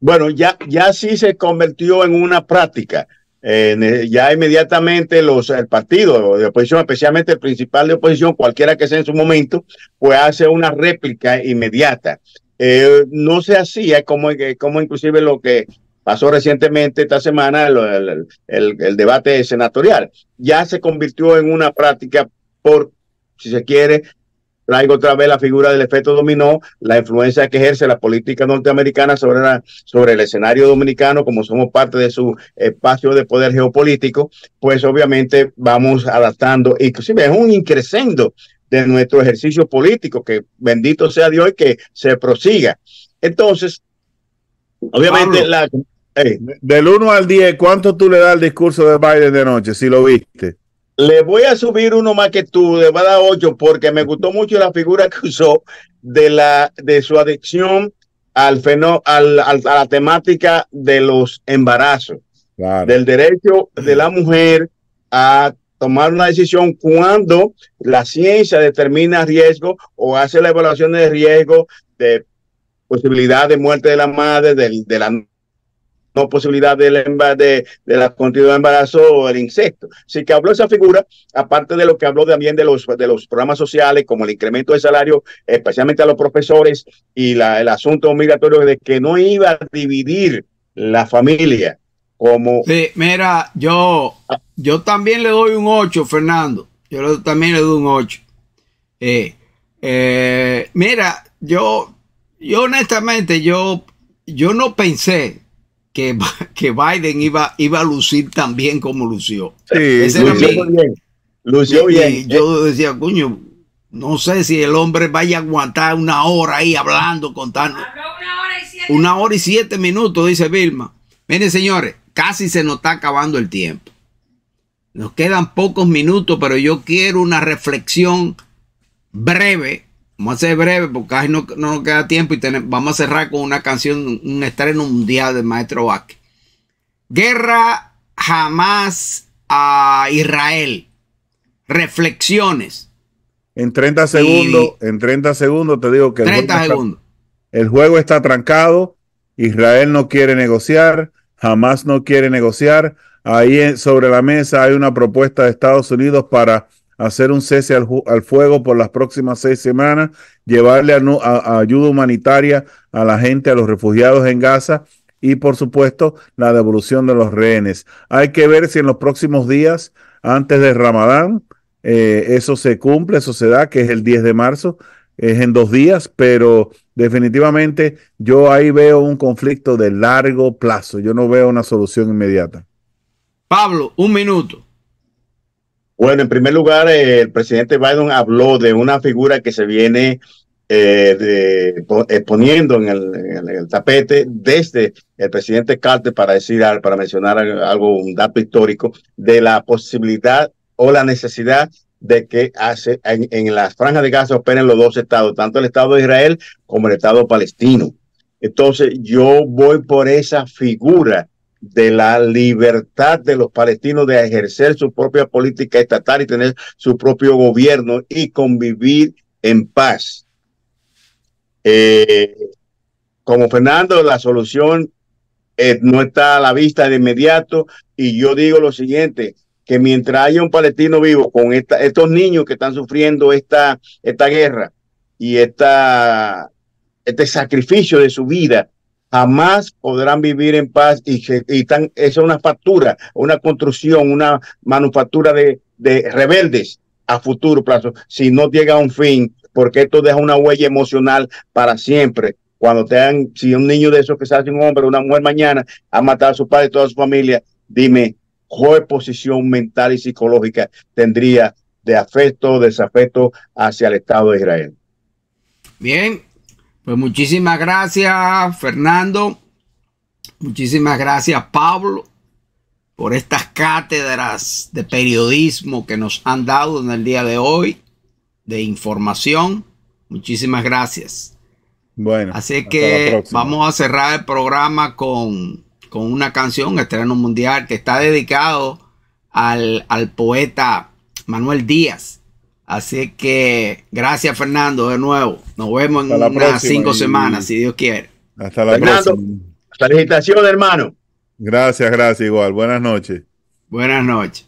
Bueno, ya, ya sí se convirtió en una práctica. Eh, ya inmediatamente los el partido de oposición, especialmente el principal de oposición, cualquiera que sea en su momento, pues hace una réplica inmediata. Eh, no se hacía como, eh, como inclusive lo que pasó recientemente esta semana, el debate senatorial. Ya se convirtió en una práctica por, si se quiere, traigo otra vez la figura del efecto dominó, la influencia que ejerce la política norteamericana sobre, la, sobre el escenario dominicano, como somos parte de su espacio de poder geopolítico, pues obviamente vamos adaptando, inclusive es un increscendo de nuestro ejercicio político, que bendito sea Dios y que se prosiga. Entonces, obviamente la... Eh, del 1 al 10, ¿cuánto tú le das al discurso de Biden de noche, si lo viste? Le voy a subir uno más que tú, de dar ocho, porque me gustó mucho la figura que usó de, la, de su adicción al al, a la temática de los embarazos, del derecho de la mujer a tomar una decisión cuando la ciencia determina riesgo o hace la evaluación de riesgo de posibilidad de muerte de la madre, de, de la no posibilidad de la, de, la continuidad de embarazo o el insecto. Así que habló esa figura, aparte de lo que habló también de los, de los programas sociales, como el incremento de salario, especialmente a los profesores, y el asunto migratorio de que no iba a dividir la familia como... Sí, mira, yo, yo también le doy un 8, Fernando. Yo también le doy un 8. Eh, eh, mira, yo, yo honestamente, yo, yo no pensé, que, Biden iba, iba a lucir tan bien como lució. Sí, lució bien. Lució bien. yo decía, coño, no sé si el hombre vaya a aguantar una hora ahí hablando, contando. Habló una hora y siete. Una hora y siete minutos, dice Vilma. Miren, señores, casi se nos está acabando el tiempo. Nos quedan pocos minutos, pero yo quiero una reflexión breve Vamos a ser breve porque casi no, nos queda tiempo y vamos a cerrar con una canción, un estreno mundial del maestro Vázquez. Guerra jamás a Israel. Reflexiones. En 30 segundos, en 30 segundos te digo que segundos. el juego está trancado. Israel no quiere negociar, jamás no quiere negociar. Ahí sobre la mesa hay una propuesta de Estados Unidos para hacer un cese al, fuego por las próximas seis semanas, llevarle ayuda humanitaria a la gente, a los refugiados en Gaza y por supuesto la devolución de los rehenes. Hay que ver si en los próximos días, antes de Ramadán, eh, eso se cumple, eso se da, que es el 10 de marzo, es en dos días, pero definitivamente yo ahí veo un conflicto de largo plazo, yo no veo una solución inmediata. Pablo, un minuto. Bueno, en primer lugar, eh, el presidente Biden habló de una figura que se viene eh, poniendo en el, tapete desde el presidente Carter para decir, para mencionar algo, un dato histórico, de la posibilidad o la necesidad de que hace, en, en las franjas de Gaza operen los dos estados, tanto el Estado de Israel como el Estado palestino. Entonces yo voy por esa figura de la libertad de los palestinos de ejercer su propia política estatal y tener su propio gobierno y convivir en paz. Eh, como Fernando, la solución eh, no está a la vista de inmediato y yo digo lo siguiente, que mientras haya un palestino vivo con estos niños que están sufriendo esta, esta guerra y esta, este sacrificio de su vida, jamás podrán vivir en paz y, y es una factura, una construcción, una manufactura de, rebeldes a futuro plazo, si no llega a un fin, porque esto deja una huella emocional para siempre. Cuando te dan, si un niño de esos que se hace un hombre, una mujer mañana, ha matado a su padre y toda su familia, dime, ¿qué posición mental y psicológica tendría de afecto o desafecto hacia el Estado de Israel? Bien, pues muchísimas gracias, Fernando. Muchísimas gracias, Pablo, por estas cátedras de periodismo que nos han dado en el día de hoy, de información. Muchísimas gracias. Bueno. Así que vamos a cerrar el programa con, con una canción, Estreno Mundial, que está dedicado al, al poeta Manuel Díaz Así que gracias Fernando de nuevo. Nos vemos en unas cinco semanas, si Dios quiere. Hasta la Fernando, Felicitaciones, hermano. Gracias, gracias igual. Buenas noches. Buenas noches.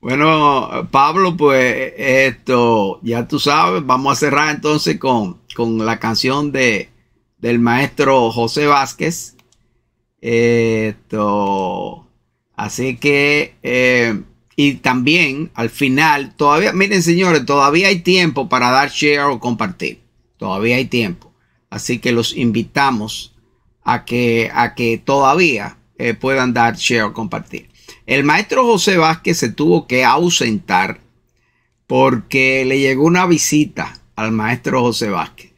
Bueno, Pablo, pues esto, ya tú sabes, vamos a cerrar entonces con, la canción de, del maestro José Vázquez. Esto, así que... Eh, y también al final, todavía, miren señores, todavía hay tiempo para dar share o compartir. Todavía hay tiempo. Así que los invitamos a que, a que todavía eh, puedan dar share o compartir. El maestro José Vázquez se tuvo que ausentar porque le llegó una visita al maestro José Vázquez.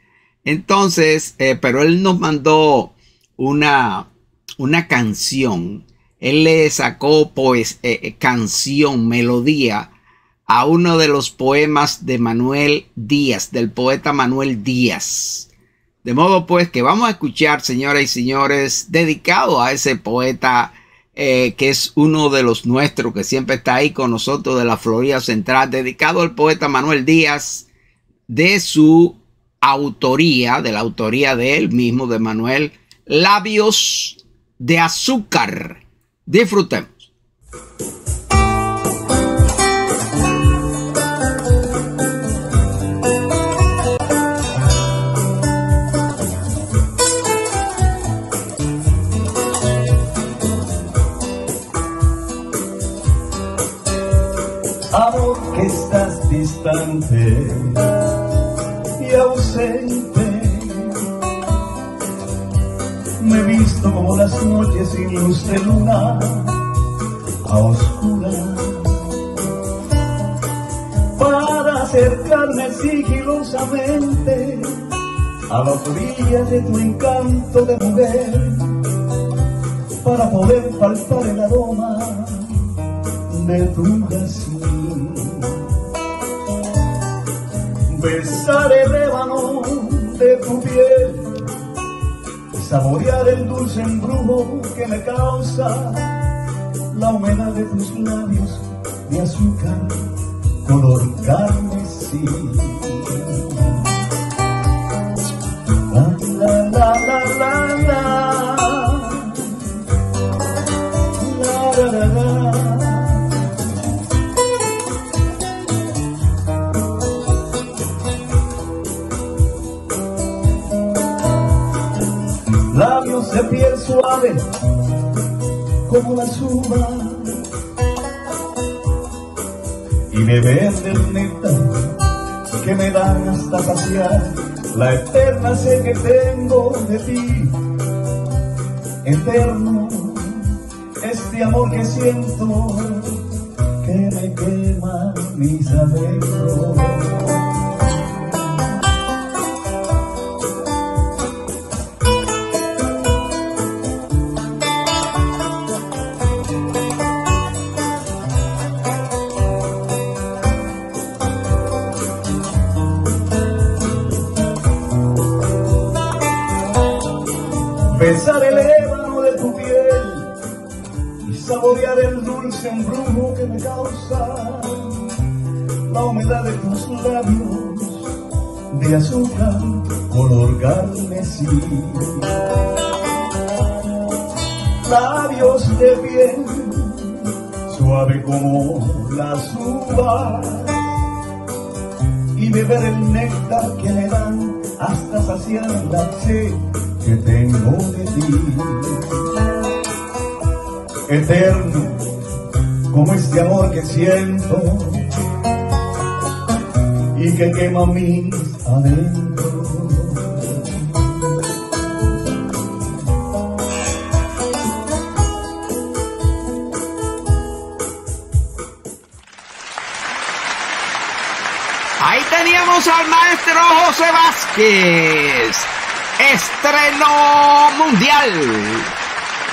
Entonces, eh, pero él nos mandó una, una canción él le sacó pues, eh, eh, canción, melodía a uno de los poemas de Manuel Díaz, del poeta Manuel Díaz. De modo pues que vamos a escuchar, señoras y señores, dedicado a ese poeta eh, que es uno de los nuestros, que siempre está ahí con nosotros de la Florida Central, dedicado al poeta Manuel Díaz, de su autoría, de la autoría de él mismo, de Manuel, Labios de Azúcar. Disfrutemos. Amor que estás distante como las noches sin luz de luna a oscuras para acercarme sigilosamente a la orilla de tu encanto de mujer para poder faltar el aroma de tu razón besar el ébano de tu piel saborear el dulce embrujo que me causa la humedad de tus labios de azúcar color carmesí. suave como la suma y me el neta que me da hasta pasear la eterna sed que tengo de ti eterno este amor que siento que me quema mis adentros la humedad de tus labios de azúcar color carmesí. Labios de bien, suave como la uvas y beber el néctar que le dan hasta saciar la sed que tengo de ti. Eterno de amor que siento y que quema mis adentro. Ahí teníamos al maestro José Vázquez. Estreno mundial.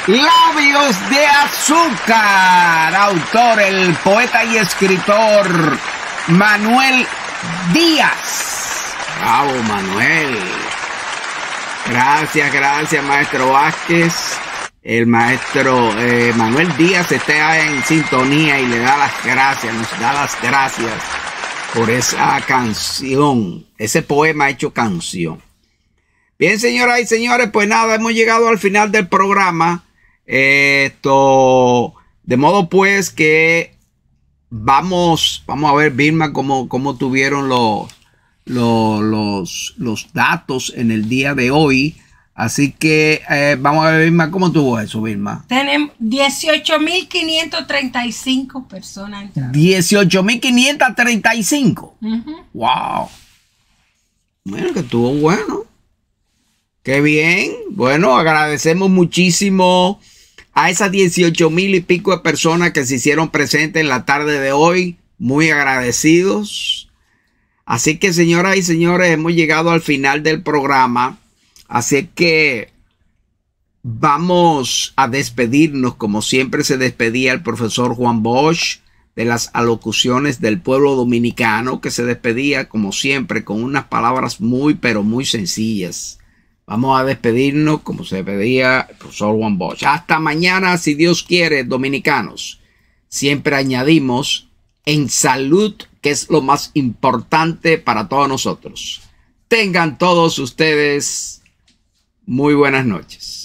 Labios de Azúcar, autor, el poeta y escritor Manuel Díaz. Bravo, Manuel. Gracias, gracias, maestro Vázquez. El maestro eh, Manuel Díaz está en sintonía y le da las gracias, nos da las gracias por esa canción, ese poema hecho canción. Bien, señoras y señores, pues nada, hemos llegado al final del programa. Esto, de modo pues que vamos, vamos a ver, Vilma, cómo, cómo tuvieron los, los, datos en el día de hoy. Así que eh, vamos a ver, Vilma, ¿cómo tuvo eso, Vilma? Tenemos 18.535 personas. 18.535. ¡Wow! Bueno, que estuvo bueno. Qué bien. Bueno, agradecemos muchísimo a esas 18 mil y pico de personas que se hicieron presentes en la tarde de hoy. Muy agradecidos. Así que señoras y señores, hemos llegado al final del programa. Así que vamos a despedirnos como siempre se despedía el profesor Juan Bosch de las alocuciones del pueblo dominicano que se despedía como siempre con unas palabras muy pero muy sencillas. Vamos a despedirnos como se pedía el profesor Juan Bosch. Hasta mañana, si Dios quiere, dominicanos. Siempre añadimos en salud, que es lo más importante para todos nosotros. Tengan todos ustedes muy buenas noches.